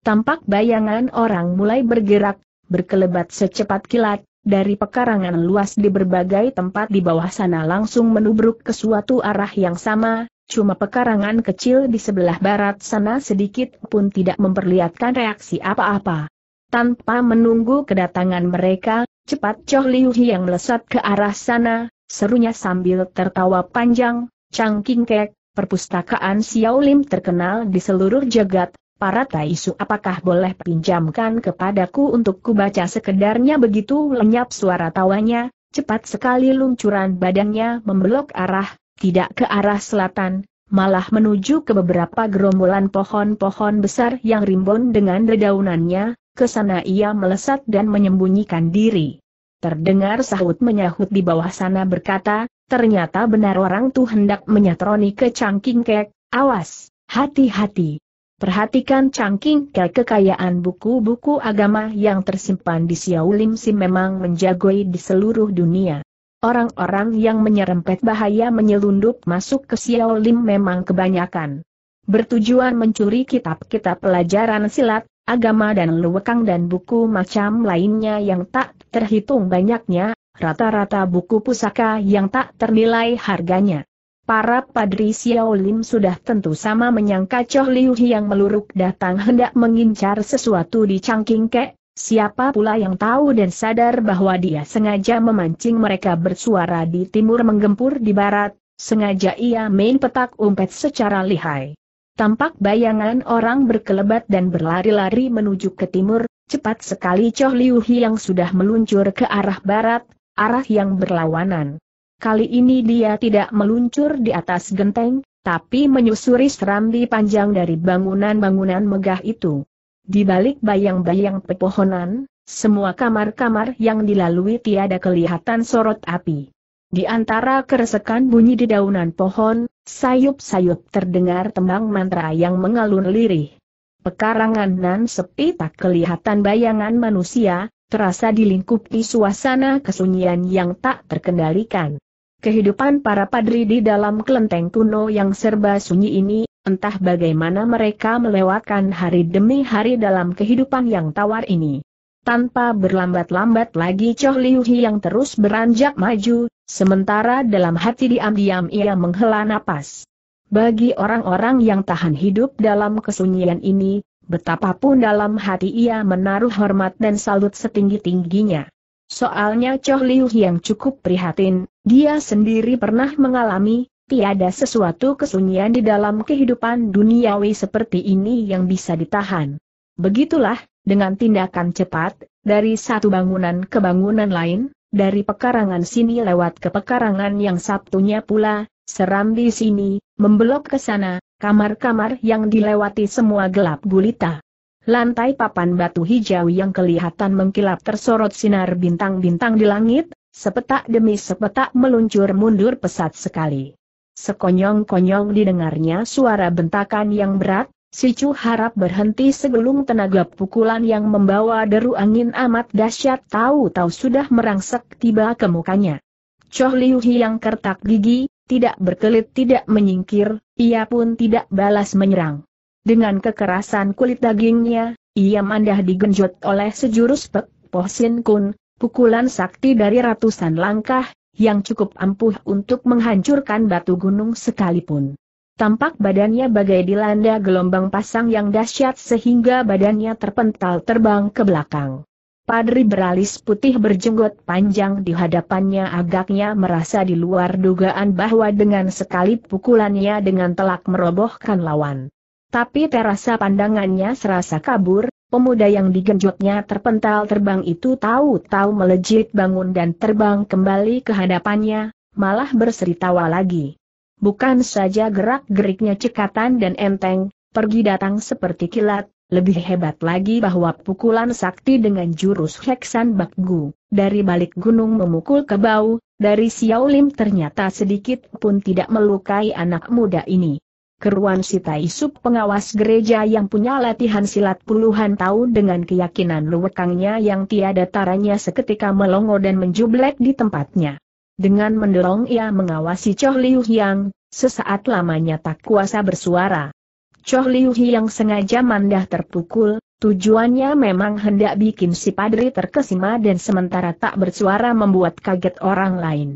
Tampak bayangan orang mulai bergerak, berkelebat secepat kilat, dari pekarangan luas di berbagai tempat di bawah sana langsung menubruk ke suatu arah yang sama, cuma pekarangan kecil di sebelah barat sana sedikit pun tidak memperlihatkan reaksi apa-apa. Tanpa menunggu kedatangan mereka, cepat Choh Liu yang melesat ke arah sana, serunya sambil tertawa panjang, Chang King Kek, perpustakaan Xiao Lim terkenal di seluruh jagat, para Taisu apakah boleh pinjamkan kepadaku untuk kubaca sekedarnya begitu lenyap suara tawanya, cepat sekali luncuran badannya membelok arah, tidak ke arah selatan, malah menuju ke beberapa gerombolan pohon-pohon besar yang rimbun dengan dedaunannya, ke sana ia melesat dan menyembunyikan diri. Terdengar sahut menyahut di bawah sana berkata, ternyata benar orang tuh hendak menyatroni ke cangking kek, awas, hati-hati, Perhatikan cangking ke kekayaan buku-buku agama yang tersimpan di Lim Si memang menjagoi di seluruh dunia. Orang-orang yang menyerempet bahaya menyelundup masuk ke Lim memang kebanyakan. Bertujuan mencuri kitab-kitab pelajaran silat, agama dan luwekang dan buku macam lainnya yang tak terhitung banyaknya, rata-rata buku pusaka yang tak ternilai harganya. Para padri Xiaolin sudah tentu sama menyangka Choh Liu yang meluruk datang hendak mengincar sesuatu di Changking Kek, siapa pula yang tahu dan sadar bahwa dia sengaja memancing mereka bersuara di timur menggempur di barat, sengaja ia main petak umpet secara lihai. Tampak bayangan orang berkelebat dan berlari-lari menuju ke timur, cepat sekali Choh Liu yang sudah meluncur ke arah barat, arah yang berlawanan. Kali ini dia tidak meluncur di atas genteng, tapi menyusuri serambi panjang dari bangunan-bangunan megah itu. Di balik bayang-bayang pepohonan, semua kamar-kamar yang dilalui tiada kelihatan sorot api. Di antara keresekan bunyi di daunan pohon, sayup-sayup terdengar tembang mantra yang mengalun lirih. Pekarangan nan sepi tak kelihatan bayangan manusia, terasa dilingkupi suasana kesunyian yang tak terkendalikan. Kehidupan para padri di dalam kelenteng kuno yang serba sunyi ini, entah bagaimana mereka melewatkan hari demi hari dalam kehidupan yang tawar ini. Tanpa berlambat-lambat lagi Choh Liu Hi yang terus beranjak maju, sementara dalam hati diam-diam ia menghela nafas. Bagi orang-orang yang tahan hidup dalam kesunyian ini, betapapun dalam hati ia menaruh hormat dan salut setinggi-tingginya. Soalnya Choh Liu Hi yang cukup prihatin, dia sendiri pernah mengalami, tiada sesuatu kesunyian di dalam kehidupan duniawi seperti ini yang bisa ditahan. Begitulah, dengan tindakan cepat, dari satu bangunan ke bangunan lain, dari pekarangan sini lewat ke pekarangan yang Sabtunya pula, seram di sini, membelok ke sana, kamar-kamar yang dilewati semua gelap gulita. Lantai papan batu hijau yang kelihatan mengkilap tersorot sinar bintang-bintang di langit, Sepetak demi sepetak meluncur mundur pesat sekali. Sekonyong-konyong didengarnya suara bentakan yang berat, si Chu harap berhenti segelung tenaga pukulan yang membawa deru angin amat dahsyat tahu-tahu sudah merangsek tiba ke mukanya. Choh Liu yang kertak gigi, tidak berkelit tidak menyingkir, ia pun tidak balas menyerang. Dengan kekerasan kulit dagingnya, ia mandah digenjot oleh sejurus pek, Poh Sin Kun, pukulan sakti dari ratusan langkah, yang cukup ampuh untuk menghancurkan batu gunung sekalipun. Tampak badannya bagai dilanda gelombang pasang yang dahsyat sehingga badannya terpental terbang ke belakang. Padri beralis putih berjenggot panjang di hadapannya agaknya merasa di luar dugaan bahwa dengan sekali pukulannya dengan telak merobohkan lawan. Tapi terasa pandangannya serasa kabur, Pemuda yang digenjotnya terpental terbang itu tahu-tahu melejit bangun dan terbang kembali ke hadapannya, malah berseri tawa lagi. Bukan saja gerak-geriknya cekatan dan enteng, pergi datang seperti kilat, lebih hebat lagi bahwa pukulan sakti dengan jurus Heksan Bakgu, dari balik gunung memukul ke bau, dari Xiaolim ternyata sedikit pun tidak melukai anak muda ini. Keruan Sita Isup pengawas gereja yang punya latihan silat puluhan tahun dengan keyakinan luwekangnya yang tiada taranya seketika melongo dan menjublek di tempatnya. Dengan mendorong ia mengawasi Choh Liu Hyang, sesaat lamanya tak kuasa bersuara. Choh Liu Hyang sengaja mandah terpukul, tujuannya memang hendak bikin si padri terkesima dan sementara tak bersuara membuat kaget orang lain.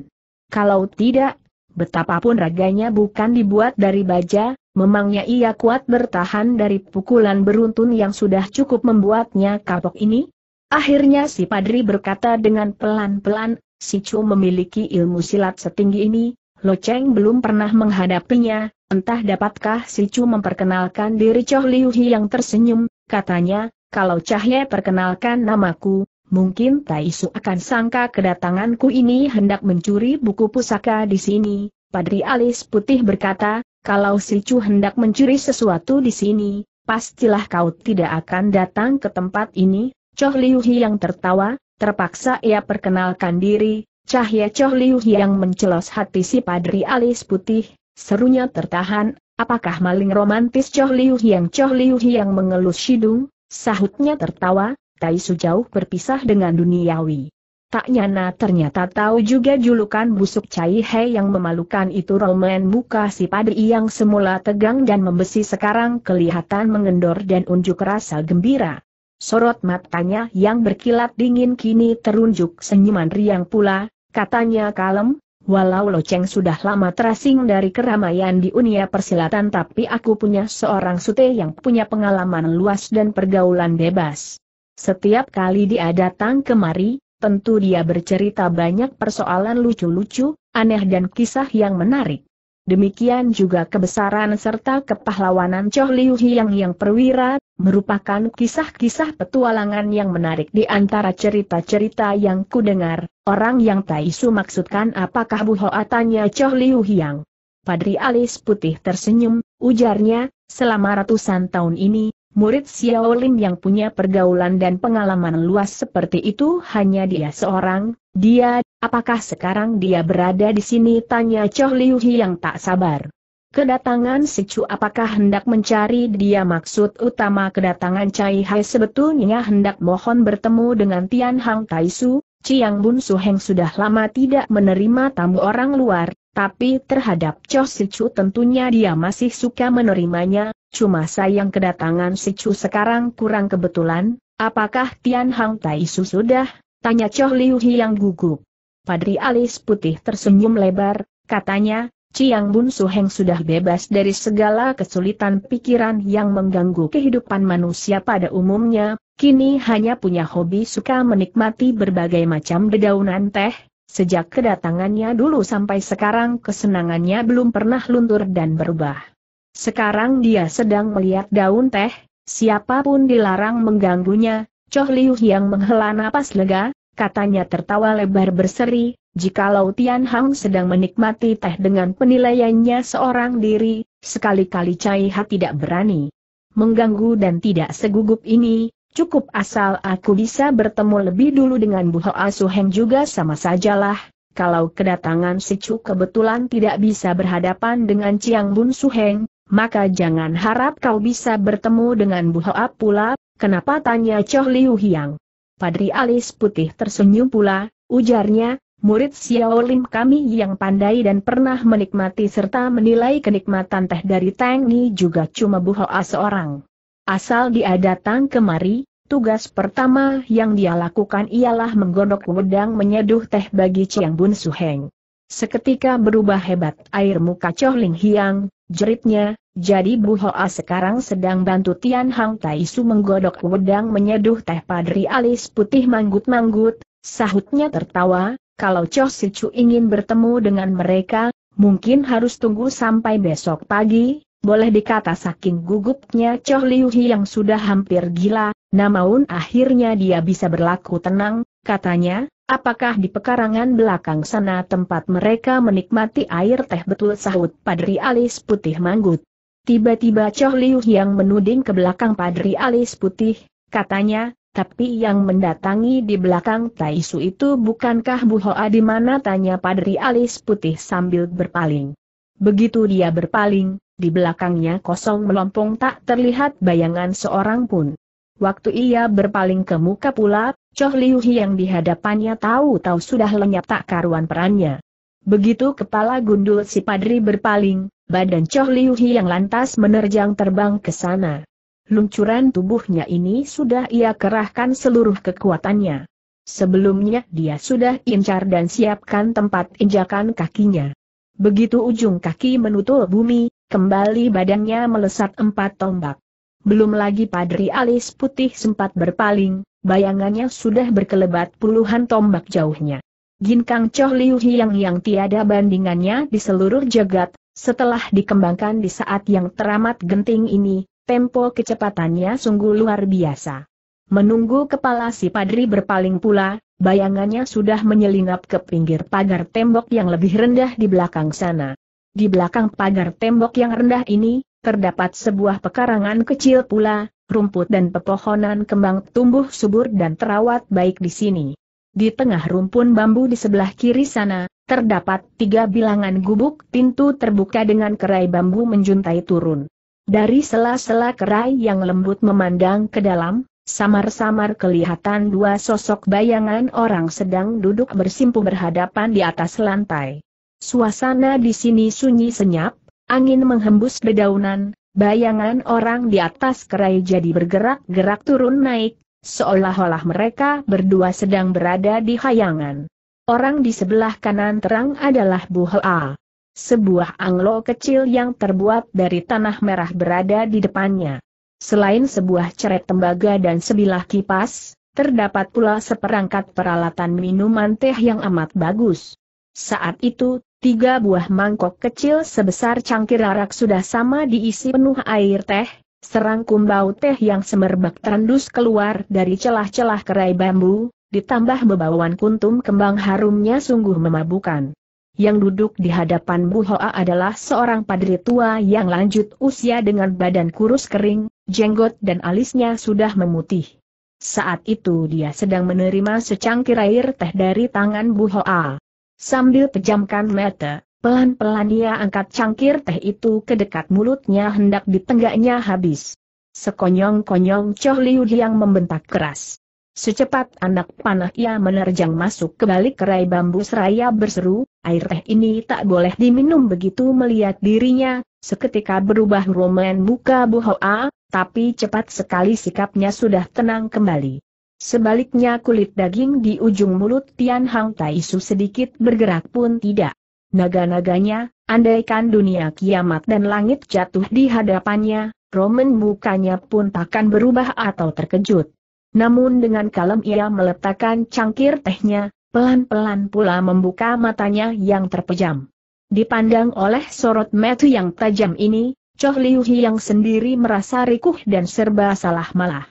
Kalau tidak, betapapun raganya bukan dibuat dari baja, memangnya ia kuat bertahan dari pukulan beruntun yang sudah cukup membuatnya kapok ini? Akhirnya si padri berkata dengan pelan-pelan, si Chu memiliki ilmu silat setinggi ini, Lo Cheng belum pernah menghadapinya, entah dapatkah si Chu memperkenalkan diri Choh Liu Hi yang tersenyum, katanya, kalau Cahye perkenalkan namaku, mungkin Taisu akan sangka kedatanganku ini hendak mencuri buku pusaka di sini. Padri alis putih berkata, kalau si Chu hendak mencuri sesuatu di sini, pastilah kau tidak akan datang ke tempat ini. Choh Liu yang tertawa, terpaksa ia perkenalkan diri. Cahya Choh Liu yang mencelos hati si padri alis putih, serunya tertahan. Apakah maling romantis Choh Liu yang Choh Liu yang mengelus hidung? Sahutnya tertawa, Tai Su jauh berpisah dengan duniawi. Tak nyana ternyata tahu juga julukan busuk Cai He yang memalukan itu Roman muka si padri yang semula tegang dan membesi sekarang kelihatan mengendor dan unjuk rasa gembira. Sorot matanya yang berkilat dingin kini terunjuk senyuman riang pula, katanya kalem, walau loceng sudah lama terasing dari keramaian di unia persilatan tapi aku punya seorang sute yang punya pengalaman luas dan pergaulan bebas. Setiap kali dia datang kemari, tentu dia bercerita banyak persoalan lucu-lucu, aneh dan kisah yang menarik. Demikian juga kebesaran serta kepahlawanan Choh Liu Hiang yang perwira, merupakan kisah-kisah petualangan yang menarik di antara cerita-cerita yang kudengar. Orang yang Taisu maksudkan apakah buhoatannya Hoa tanya Choh Liu Hiang. Padri alis putih tersenyum, ujarnya, selama ratusan tahun ini, Murid Xiao Lin yang punya pergaulan dan pengalaman luas seperti itu hanya dia seorang, dia, apakah sekarang dia berada di sini tanya Choh Liu Hi yang tak sabar. Kedatangan si Chu apakah hendak mencari dia maksud utama kedatangan Cai Hai sebetulnya hendak mohon bertemu dengan Tian Hang Su, Chiang Bun Suheng sudah lama tidak menerima tamu orang luar, tapi terhadap Choh Si Chu tentunya dia masih suka menerimanya, Cuma sayang kedatangan si Chu sekarang kurang kebetulan, apakah Tian Hang Tai Su sudah? Tanya Choh Liu Hi yang gugup. Padri alis putih tersenyum lebar, katanya, Ciang Bun Su Heng sudah bebas dari segala kesulitan pikiran yang mengganggu kehidupan manusia pada umumnya, kini hanya punya hobi suka menikmati berbagai macam dedaunan teh, sejak kedatangannya dulu sampai sekarang kesenangannya belum pernah luntur dan berubah. Sekarang dia sedang melihat daun teh, siapapun dilarang mengganggunya, Choh Liu yang menghela napas lega, katanya tertawa lebar berseri, jikalau Tian Hang sedang menikmati teh dengan penilaiannya seorang diri, sekali-kali Cai Ha tidak berani mengganggu dan tidak segugup ini, cukup asal aku bisa bertemu lebih dulu dengan Bu Hoa Su Heng juga sama sajalah, kalau kedatangan si kebetulan tidak bisa berhadapan dengan Chiang Bun Su Heng maka jangan harap kau bisa bertemu dengan Bu Hoa pula, kenapa tanya Choh Liu Hiang. Padri alis putih tersenyum pula, ujarnya, murid Xiao Lim kami yang pandai dan pernah menikmati serta menilai kenikmatan teh dari Tang Ni juga cuma Bu Hoa seorang. Asal dia datang kemari, Tugas pertama yang dia lakukan ialah menggodok wedang menyeduh teh bagi Chiang Bun Suheng. Seketika berubah hebat air muka Choh Ling Hiang, Jeritnya, jadi Bu Hoa sekarang sedang bantu Tian Hang Tai Su menggodok wedang menyeduh teh padri alis putih manggut-manggut, sahutnya tertawa, kalau Cho Sichu ingin bertemu dengan mereka, mungkin harus tunggu sampai besok pagi, boleh dikata saking gugupnya Cho Liu Hi yang sudah hampir gila, namun akhirnya dia bisa berlaku tenang, Katanya, apakah di pekarangan belakang sana tempat mereka menikmati air teh betul sahut Padri alis putih manggut. Tiba-tiba Choh Liu yang menuding ke belakang Padri alis putih, katanya, tapi yang mendatangi di belakang Taisu itu bukankah Bu Hoa di mana tanya Padri alis putih sambil berpaling. Begitu dia berpaling, di belakangnya kosong melompong tak terlihat bayangan seorang pun. Waktu ia berpaling ke muka pula, Choh Liu yang dihadapannya tahu-tahu sudah lenyap tak karuan perannya. Begitu kepala gundul si padri berpaling, badan Choh Liu yang lantas menerjang terbang ke sana. Luncuran tubuhnya ini sudah ia kerahkan seluruh kekuatannya. Sebelumnya dia sudah incar dan siapkan tempat injakan kakinya. Begitu ujung kaki menutup bumi, kembali badannya melesat empat tombak. Belum lagi Padri Alis Putih sempat berpaling, bayangannya sudah berkelebat puluhan tombak jauhnya. Ginkang Choh Liu Hiang yang tiada bandingannya di seluruh jagat, setelah dikembangkan di saat yang teramat genting ini, tempo kecepatannya sungguh luar biasa. Menunggu kepala si Padri berpaling pula, bayangannya sudah menyelinap ke pinggir pagar tembok yang lebih rendah di belakang sana. Di belakang pagar tembok yang rendah ini, terdapat sebuah pekarangan kecil pula, rumput dan pepohonan kembang tumbuh subur dan terawat baik di sini. Di tengah rumpun bambu di sebelah kiri sana, terdapat tiga bilangan gubuk pintu terbuka dengan kerai bambu menjuntai turun. Dari sela-sela kerai yang lembut memandang ke dalam, samar-samar kelihatan dua sosok bayangan orang sedang duduk bersimpuh berhadapan di atas lantai. Suasana di sini sunyi senyap, Angin menghembus dedaunan, bayangan orang di atas kerai jadi bergerak-gerak turun naik, seolah-olah mereka berdua sedang berada di hayangan. Orang di sebelah kanan terang adalah Bu Hoa. Sebuah anglo kecil yang terbuat dari tanah merah berada di depannya. Selain sebuah ceret tembaga dan sebilah kipas, terdapat pula seperangkat peralatan minuman teh yang amat bagus. Saat itu, Tiga buah mangkok kecil sebesar cangkir arak sudah sama diisi penuh air teh, serangkum bau teh yang semerbak terendus keluar dari celah-celah kerai bambu, ditambah bebauan kuntum kembang harumnya sungguh memabukan. Yang duduk di hadapan Bu Hoa adalah seorang padri tua yang lanjut usia dengan badan kurus kering, jenggot dan alisnya sudah memutih. Saat itu dia sedang menerima secangkir air teh dari tangan Bu Hoa. Sambil pejamkan mata, pelan-pelan ia angkat cangkir teh itu ke dekat mulutnya hendak ditenggaknya habis. Sekonyong-konyong Choh Liu yang membentak keras. Secepat anak panah ia menerjang masuk ke balik kerai bambu seraya berseru, air teh ini tak boleh diminum begitu melihat dirinya, seketika berubah roman muka buhoa, tapi cepat sekali sikapnya sudah tenang kembali. Sebaliknya kulit daging di ujung mulut Tian Hang Taisu sedikit bergerak pun tidak. Naga-naganya, andaikan dunia kiamat dan langit jatuh di hadapannya, Roman mukanya pun takkan berubah atau terkejut. Namun dengan kalem ia meletakkan cangkir tehnya, pelan-pelan pula membuka matanya yang terpejam. Dipandang oleh sorot mata yang tajam ini, Choh Liu Yang sendiri merasa rikuh dan serba salah malah.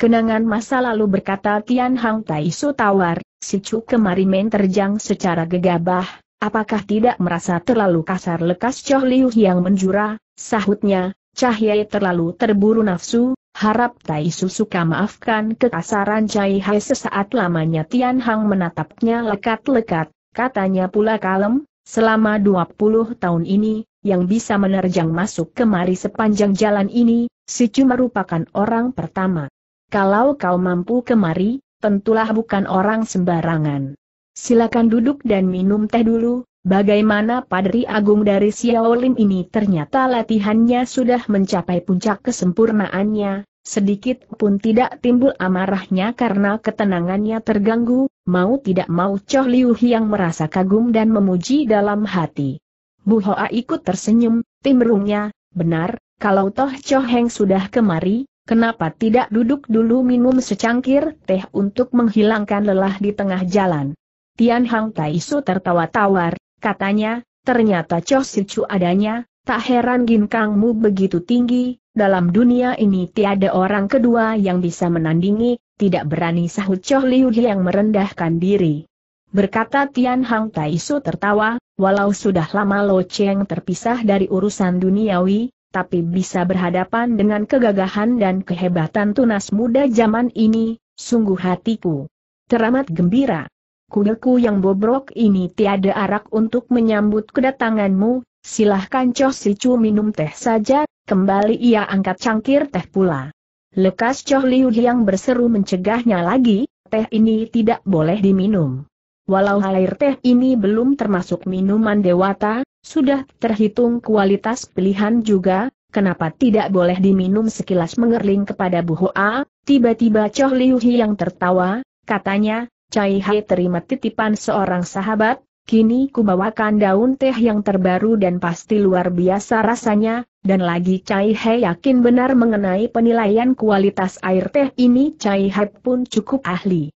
Kenangan masa lalu berkata Tian Hang Tai Su tawar, si Chu kemari main terjang secara gegabah, apakah tidak merasa terlalu kasar lekas Choh Liu yang menjura, sahutnya, cahaya terlalu terburu nafsu, harap Tai Su suka maafkan kekasaran Cai Hai sesaat lamanya Tian Hang menatapnya lekat-lekat, katanya pula kalem, selama 20 tahun ini, yang bisa menerjang masuk kemari sepanjang jalan ini, si Chu merupakan orang pertama. Kalau kau mampu kemari, tentulah bukan orang sembarangan. Silakan duduk dan minum teh dulu, Bagaimana Padri Agung dari Xiaolim ini ternyata latihannya sudah mencapai puncak kesempurnaannya, sedikit pun tidak timbul amarahnya karena ketenangannya terganggu, mau tidak mau Choh Liu yang merasa kagum dan memuji dalam hati. Bu Hoa ikut tersenyum, timrungnya, benar, kalau Toh Choh Heng sudah kemari, Kenapa tidak duduk dulu minum secangkir teh untuk menghilangkan lelah di tengah jalan? Tian Hang Taisu tertawa tawar, katanya, ternyata Cho Sichu adanya, tak heran ginkangmu begitu tinggi, dalam dunia ini tiada orang kedua yang bisa menandingi, tidak berani sahut Cho Liu yang merendahkan diri. Berkata Tian Hang Taisu tertawa, walau sudah lama Lo Cheng terpisah dari urusan duniawi, tapi bisa berhadapan dengan kegagahan dan kehebatan tunas muda zaman ini, sungguh hatiku teramat gembira. Kudeku yang bobrok ini tiada arak untuk menyambut kedatanganmu, silahkan si Sicu minum teh saja, kembali ia angkat cangkir teh pula. Lekas Choh Liu yang berseru mencegahnya lagi, teh ini tidak boleh diminum. Walau air teh ini belum termasuk minuman dewata, sudah terhitung kualitas pilihan juga, kenapa tidak boleh diminum sekilas mengerling kepada Bu Hoa, tiba-tiba Choh Liu Hi yang tertawa, katanya, Cai Hai terima titipan seorang sahabat, kini kubawakan daun teh yang terbaru dan pasti luar biasa rasanya, dan lagi Cai Hai yakin benar mengenai penilaian kualitas air teh ini Cai Hai pun cukup ahli.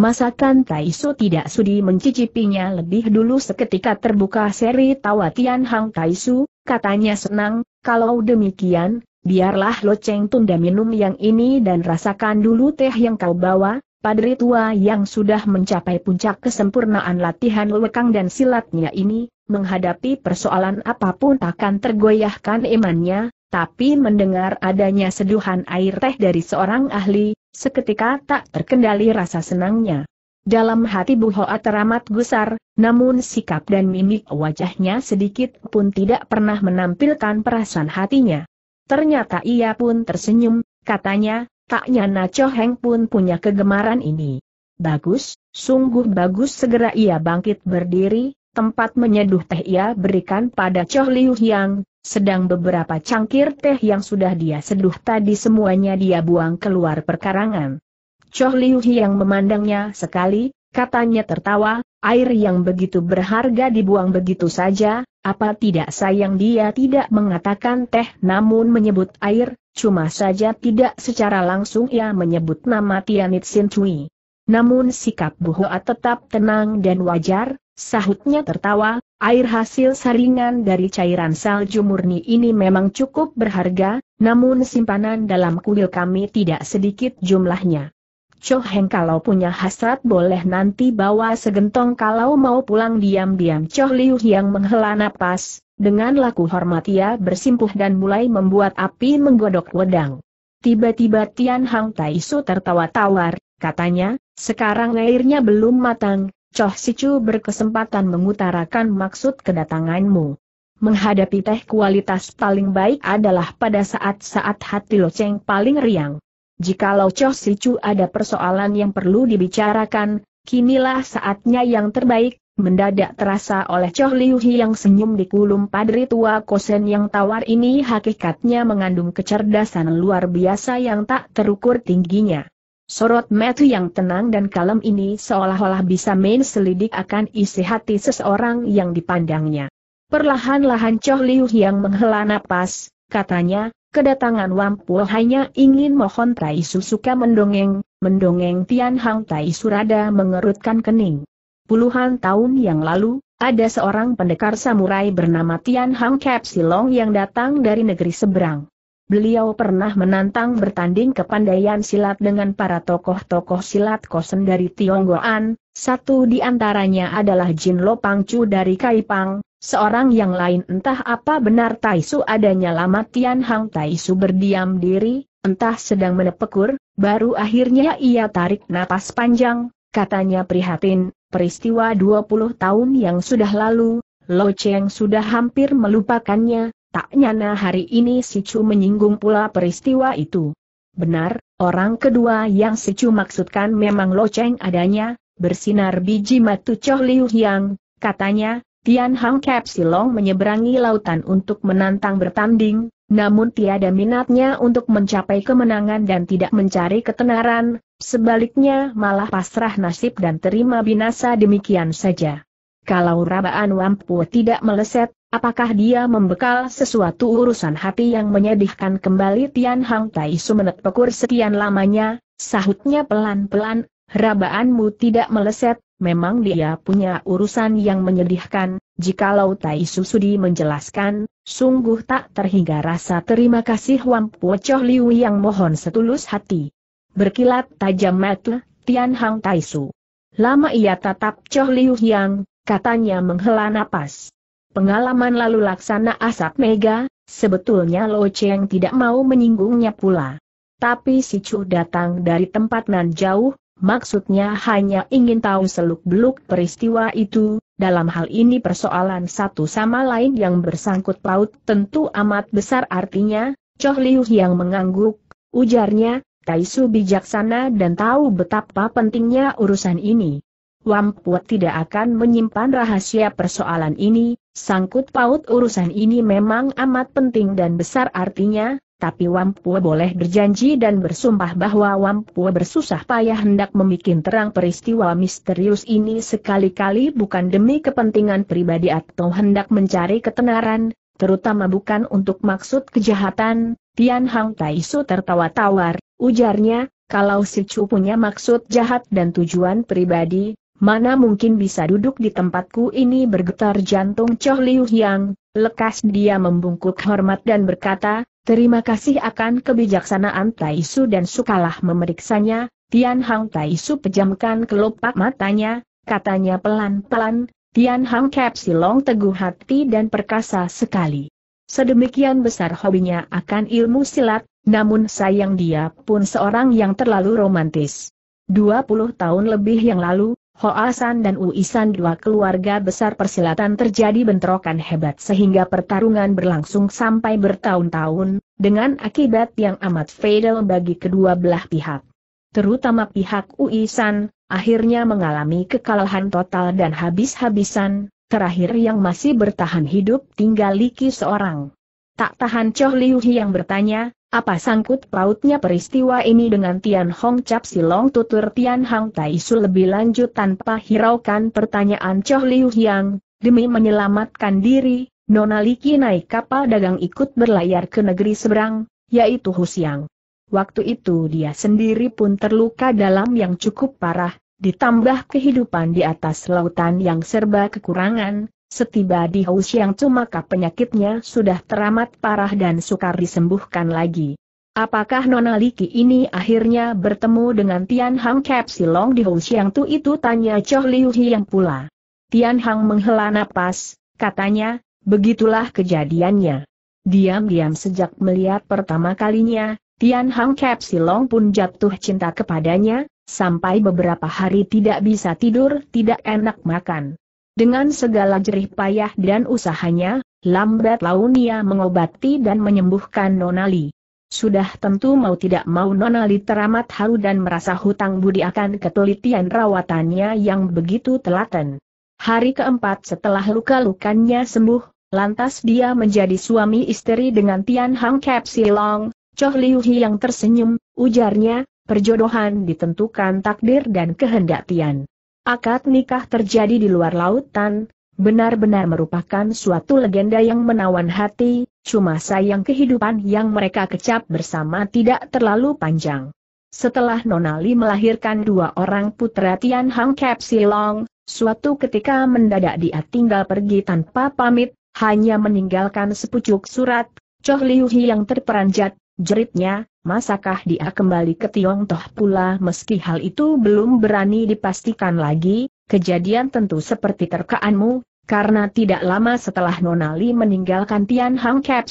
Masakan Taiso tidak sudi mencicipinya lebih dulu seketika terbuka seri tawa Tian Hang Taisu, katanya senang, kalau demikian, biarlah loceng tunda minum yang ini dan rasakan dulu teh yang kau bawa, padri tua yang sudah mencapai puncak kesempurnaan latihan lekang dan silatnya ini, menghadapi persoalan apapun takkan tergoyahkan imannya, tapi mendengar adanya seduhan air teh dari seorang ahli, seketika tak terkendali rasa senangnya. Dalam hati Bu Hoa teramat gusar, namun sikap dan mimik wajahnya sedikit pun tidak pernah menampilkan perasaan hatinya. Ternyata ia pun tersenyum, katanya, tak nyana Choheng pun punya kegemaran ini. Bagus, sungguh bagus segera ia bangkit berdiri, tempat menyeduh teh ia berikan pada Choh Liu Yang, sedang beberapa cangkir teh yang sudah dia seduh tadi semuanya dia buang keluar perkarangan. Choh Liu yang memandangnya sekali, katanya tertawa, air yang begitu berharga dibuang begitu saja, apa tidak sayang dia tidak mengatakan teh namun menyebut air, cuma saja tidak secara langsung ia menyebut nama Tianit Sin Cui. Namun sikap Bu Hoa tetap tenang dan wajar, Sahutnya tertawa, air hasil saringan dari cairan salju murni ini memang cukup berharga, namun simpanan dalam kuil kami tidak sedikit jumlahnya. Choh Heng kalau punya hasrat boleh nanti bawa segentong kalau mau pulang diam-diam Choh Liu yang menghela napas, dengan laku hormat ia bersimpuh dan mulai membuat api menggodok wedang. Tiba-tiba Tian Hang Su tertawa tawar, katanya, sekarang airnya belum matang, Coh Sicu berkesempatan mengutarakan maksud kedatanganmu. Menghadapi teh kualitas paling baik adalah pada saat-saat hati loceng paling riang. Jikalau Coh Sicu ada persoalan yang perlu dibicarakan, kinilah saatnya yang terbaik, mendadak terasa oleh Coh Liu Hi yang senyum di kulum padri tua kosen yang tawar ini hakikatnya mengandung kecerdasan luar biasa yang tak terukur tingginya. Sorot Matthew yang tenang dan kalem ini seolah-olah bisa main selidik akan isi hati seseorang yang dipandangnya. Perlahan-lahan Choh Liu yang menghela napas, katanya, kedatangan Wampu hanya ingin mohon Tai Su suka mendongeng, mendongeng Tian Hang Tai Surada mengerutkan kening. Puluhan tahun yang lalu, ada seorang pendekar samurai bernama Tian Hang Kapsilong yang datang dari negeri seberang. Beliau pernah menantang bertanding kepandaian silat dengan para tokoh-tokoh silat kosen dari Tionggoan, satu di antaranya adalah Jin Lo Pangcu dari Kaipang, seorang yang lain entah apa benar Taisu adanya lama Tian Hang Taisu berdiam diri, entah sedang menepekur, baru akhirnya ia tarik napas panjang, katanya prihatin, peristiwa 20 tahun yang sudah lalu, Lo Cheng sudah hampir melupakannya, Tak nyana hari ini si Chu menyinggung pula peristiwa itu. Benar, orang kedua yang si Chu maksudkan memang loceng adanya, bersinar biji matu Choh Liu Yang, katanya, Tian Hang Kep menyeberangi lautan untuk menantang bertanding, namun tiada minatnya untuk mencapai kemenangan dan tidak mencari ketenaran, sebaliknya malah pasrah nasib dan terima binasa demikian saja. Kalau Rabaan Wampu tidak meleset, Apakah dia membekal sesuatu urusan hati yang menyedihkan kembali Tian Hang Tai Sumenet pekur sekian lamanya, sahutnya pelan-pelan, rabaanmu tidak meleset, memang dia punya urusan yang menyedihkan, jikalau Tai Su Sudi menjelaskan, sungguh tak terhingga rasa terima kasih Wampu Choh Liu yang mohon setulus hati. Berkilat tajam mata, Tian Hang Tai Su. Lama ia tatap Choh Liu Yang, katanya menghela napas. Pengalaman lalu laksana asap mega, sebetulnya Lo Cheng tidak mau menyinggungnya pula. Tapi si Chu datang dari tempat nan jauh, maksudnya hanya ingin tahu seluk-beluk peristiwa itu, dalam hal ini persoalan satu sama lain yang bersangkut paut tentu amat besar artinya, Choh Liu yang mengangguk, ujarnya, Taisu bijaksana dan tahu betapa pentingnya urusan ini. Wampu tidak akan menyimpan rahasia persoalan ini, sangkut paut urusan ini memang amat penting dan besar artinya, tapi wampu boleh berjanji dan bersumpah bahwa wampu bersusah payah hendak membuat terang peristiwa misterius ini sekali-kali bukan demi kepentingan pribadi atau hendak mencari ketenaran, terutama bukan untuk maksud kejahatan, Tian Hang Taisu tertawa tawar, ujarnya, kalau si Chu punya maksud jahat dan tujuan pribadi, Mana mungkin bisa duduk di tempatku ini bergetar jantung Choh Liu Yang, lekas dia membungkuk hormat dan berkata, terima kasih akan kebijaksanaan Tai Su dan sukalah memeriksanya, Tian Hang Su pejamkan kelopak matanya, katanya pelan-pelan, Tian Hang Kapsilong teguh hati dan perkasa sekali. Sedemikian besar hobinya akan ilmu silat, namun sayang dia pun seorang yang terlalu romantis. 20 tahun lebih yang lalu, Hoasan dan Uisan dua keluarga besar persilatan terjadi bentrokan hebat sehingga pertarungan berlangsung sampai bertahun-tahun, dengan akibat yang amat fatal bagi kedua belah pihak. Terutama pihak Uisan, akhirnya mengalami kekalahan total dan habis-habisan, terakhir yang masih bertahan hidup tinggal Liki seorang. Tak tahan Choh Liu yang bertanya, apa sangkut pautnya peristiwa ini dengan Tian Hong Cap Silong tutur Tian Hang Tai Su lebih lanjut tanpa hiraukan pertanyaan Choh Liu Yang, demi menyelamatkan diri, Nona Liki naik kapal dagang ikut berlayar ke negeri seberang, yaitu Husiang. Waktu itu dia sendiri pun terluka dalam yang cukup parah, ditambah kehidupan di atas lautan yang serba kekurangan, Setiba di Haus yang maka penyakitnya sudah teramat parah dan sukar disembuhkan lagi. Apakah Nona Liki ini akhirnya bertemu dengan Tian Hang Kep di Hou yang tu itu tanya Choh Liu Hiang pula. Tian Hang menghela napas, katanya, begitulah kejadiannya. Diam-diam sejak melihat pertama kalinya, Tian Hang Kep pun jatuh cinta kepadanya, sampai beberapa hari tidak bisa tidur tidak enak makan. Dengan segala jerih payah dan usahanya, lambat laun ia mengobati dan menyembuhkan Nonali. Sudah tentu mau tidak mau Nonali teramat haru dan merasa hutang budi akan ketelitian rawatannya yang begitu telaten. Hari keempat setelah luka-lukanya sembuh, lantas dia menjadi suami istri dengan Tian Hang Kep Silong, Choh Liu Hi yang tersenyum, ujarnya, perjodohan ditentukan takdir dan kehendak Tian Akad nikah terjadi di luar lautan, benar-benar merupakan suatu legenda yang menawan hati, cuma sayang kehidupan yang mereka kecap bersama tidak terlalu panjang. Setelah Nonali melahirkan dua orang putra Tian Hang Kep suatu ketika mendadak dia tinggal pergi tanpa pamit, hanya meninggalkan sepucuk surat, Choh Liu Hi yang terperanjat, jeritnya, masakah dia kembali ke Toh pula meski hal itu belum berani dipastikan lagi, kejadian tentu seperti terkaanmu, karena tidak lama setelah Nonali meninggalkan Tian Hang Kep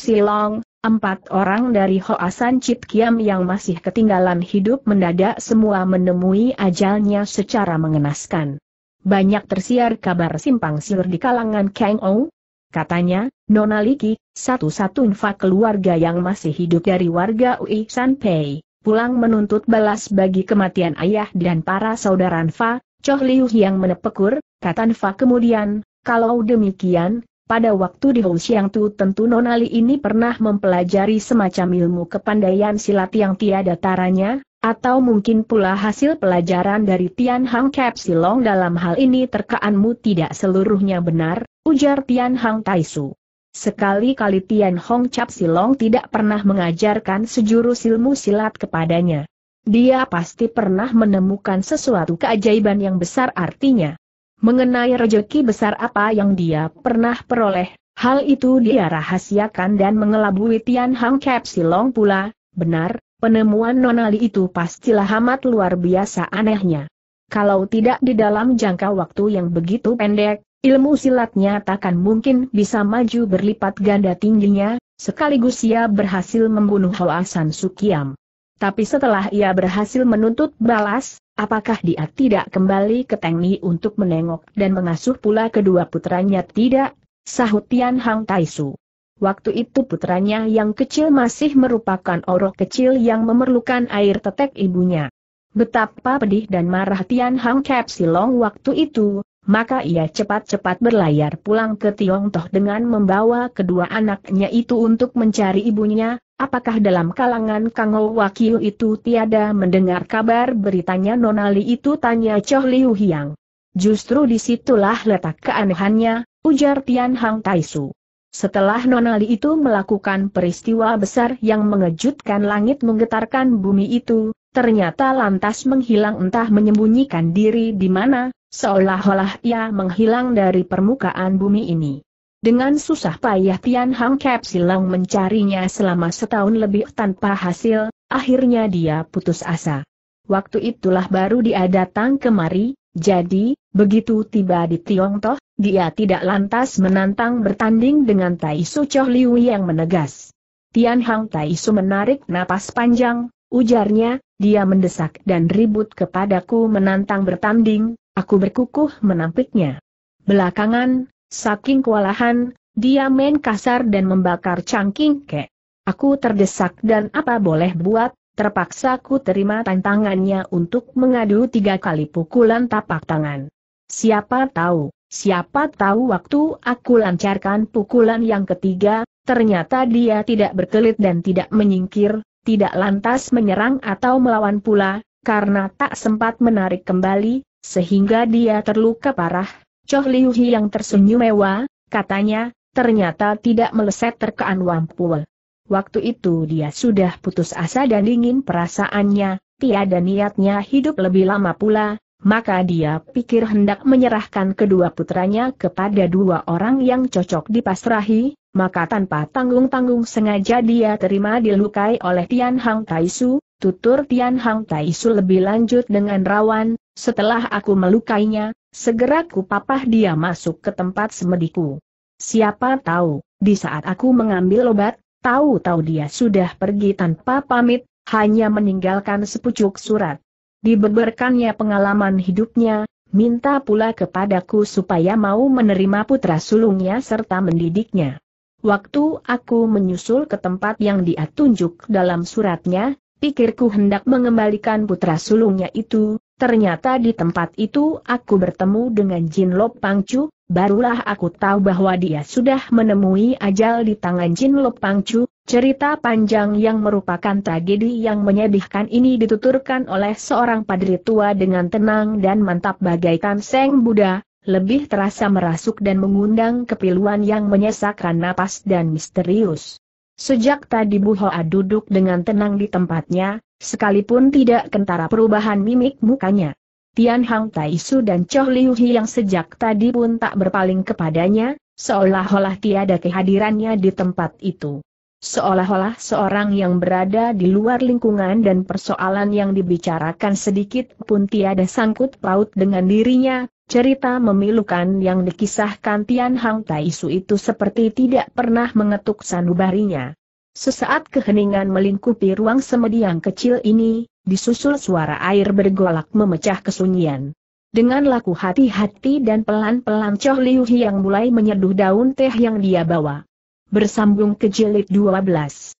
Empat orang dari Hoasan Chit Kiam yang masih ketinggalan hidup mendadak semua menemui ajalnya secara mengenaskan. Banyak tersiar kabar simpang siur di kalangan Kang Ong, Katanya, Nona Liki, satu-satunya keluarga yang masih hidup dari warga Ui Sanpei, pulang menuntut balas bagi kematian ayah dan para saudara Nfa, Choh Liu yang menepekur, kata Nfa kemudian, kalau demikian, pada waktu di Housiang Tu tentu Nona Li ini pernah mempelajari semacam ilmu kepandaian silat yang tiada taranya, atau mungkin pula hasil pelajaran dari Tian Hang Cap Silong dalam hal ini terkaanmu tidak seluruhnya benar, ujar Tian Hang Taisu. Sekali-kali Tian Hong Cap Silong tidak pernah mengajarkan sejurus ilmu silat kepadanya. Dia pasti pernah menemukan sesuatu keajaiban yang besar artinya. Mengenai rejeki besar apa yang dia pernah peroleh, hal itu dia rahasiakan dan mengelabui Tian Hang Cap Silong pula, benar, penemuan Nonali itu pastilah amat luar biasa anehnya. Kalau tidak di dalam jangka waktu yang begitu pendek, Ilmu silatnya takkan mungkin bisa maju berlipat ganda tingginya, sekaligus ia berhasil membunuh Hoasan Sukiam. Tapi setelah ia berhasil menuntut balas, apakah dia tidak kembali ke Tengni untuk menengok dan mengasuh pula kedua putranya tidak? Sahut Tian Hang Taisu. Waktu itu putranya yang kecil masih merupakan orok kecil yang memerlukan air tetek ibunya. Betapa pedih dan marah Tian Hang Kep waktu itu, maka ia cepat-cepat berlayar pulang ke Tiongtoh dengan membawa kedua anaknya itu untuk mencari ibunya, apakah dalam kalangan Kangou Wakil itu tiada mendengar kabar beritanya Nonali itu tanya Choh Liu Hiang. Justru disitulah letak keanehannya, ujar Tian Hang Taisu. Setelah Nonali itu melakukan peristiwa besar yang mengejutkan langit menggetarkan bumi itu, Ternyata lantas menghilang entah menyembunyikan diri di mana, seolah-olah ia menghilang dari permukaan bumi ini. Dengan susah payah Tian Hang Kep silang mencarinya selama setahun lebih tanpa hasil, akhirnya dia putus asa. Waktu itulah baru dia datang kemari, jadi, begitu tiba di Toh, dia tidak lantas menantang bertanding dengan Tai Su Choh Liu yang menegas. Tian Hang Tai Su menarik napas panjang, ujarnya, dia mendesak dan ribut kepadaku menantang bertanding, aku berkukuh menampiknya. Belakangan, saking kewalahan, dia main kasar dan membakar cangking kek. Aku terdesak dan apa boleh buat, terpaksa ku terima tantangannya untuk mengadu tiga kali pukulan tapak tangan. Siapa tahu, siapa tahu waktu aku lancarkan pukulan yang ketiga, ternyata dia tidak berkelit dan tidak menyingkir, tidak lantas menyerang atau melawan pula, karena tak sempat menarik kembali, sehingga dia terluka parah. Choh Liu Hi yang tersenyum mewah, katanya, ternyata tidak meleset terkean Wampul. Waktu itu dia sudah putus asa dan dingin perasaannya, tiada niatnya hidup lebih lama pula, maka dia pikir hendak menyerahkan kedua putranya kepada dua orang yang cocok dipasrahi, maka tanpa tanggung-tanggung sengaja dia terima dilukai oleh Tian Hang Taisu, tutur Tian Hang Taisu lebih lanjut dengan rawan, setelah aku melukainya, segera ku papah dia masuk ke tempat semediku. Siapa tahu, di saat aku mengambil obat, tahu-tahu dia sudah pergi tanpa pamit, hanya meninggalkan sepucuk surat. Dibeberkannya pengalaman hidupnya, minta pula kepadaku supaya mau menerima putra sulungnya serta mendidiknya. Waktu aku menyusul ke tempat yang dia tunjuk dalam suratnya, pikirku hendak mengembalikan putra sulungnya itu, ternyata di tempat itu aku bertemu dengan Jin Lop Pangcu, barulah aku tahu bahwa dia sudah menemui ajal di tangan Jin Lop Pangcu, Cerita panjang yang merupakan tragedi yang menyedihkan ini dituturkan oleh seorang padri tua dengan tenang dan mantap bagaikan Seng Buddha, lebih terasa merasuk dan mengundang kepiluan yang menyesakkan napas dan misterius. Sejak tadi Bu Hoa duduk dengan tenang di tempatnya, sekalipun tidak kentara perubahan mimik mukanya. Tian Hang Su dan Cho Liu Hi yang sejak tadi pun tak berpaling kepadanya, seolah-olah tiada kehadirannya di tempat itu. Seolah-olah seorang yang berada di luar lingkungan dan persoalan yang dibicarakan sedikit pun tiada sangkut paut dengan dirinya, Cerita memilukan yang dikisahkan Tian Hang Taisu itu seperti tidak pernah mengetuk sanubarinya. Sesaat keheningan melingkupi ruang semedi yang kecil ini, disusul suara air bergolak memecah kesunyian. Dengan laku hati-hati dan pelan-pelan Choh Liu yang mulai menyeduh daun teh yang dia bawa. Bersambung ke jilid 12.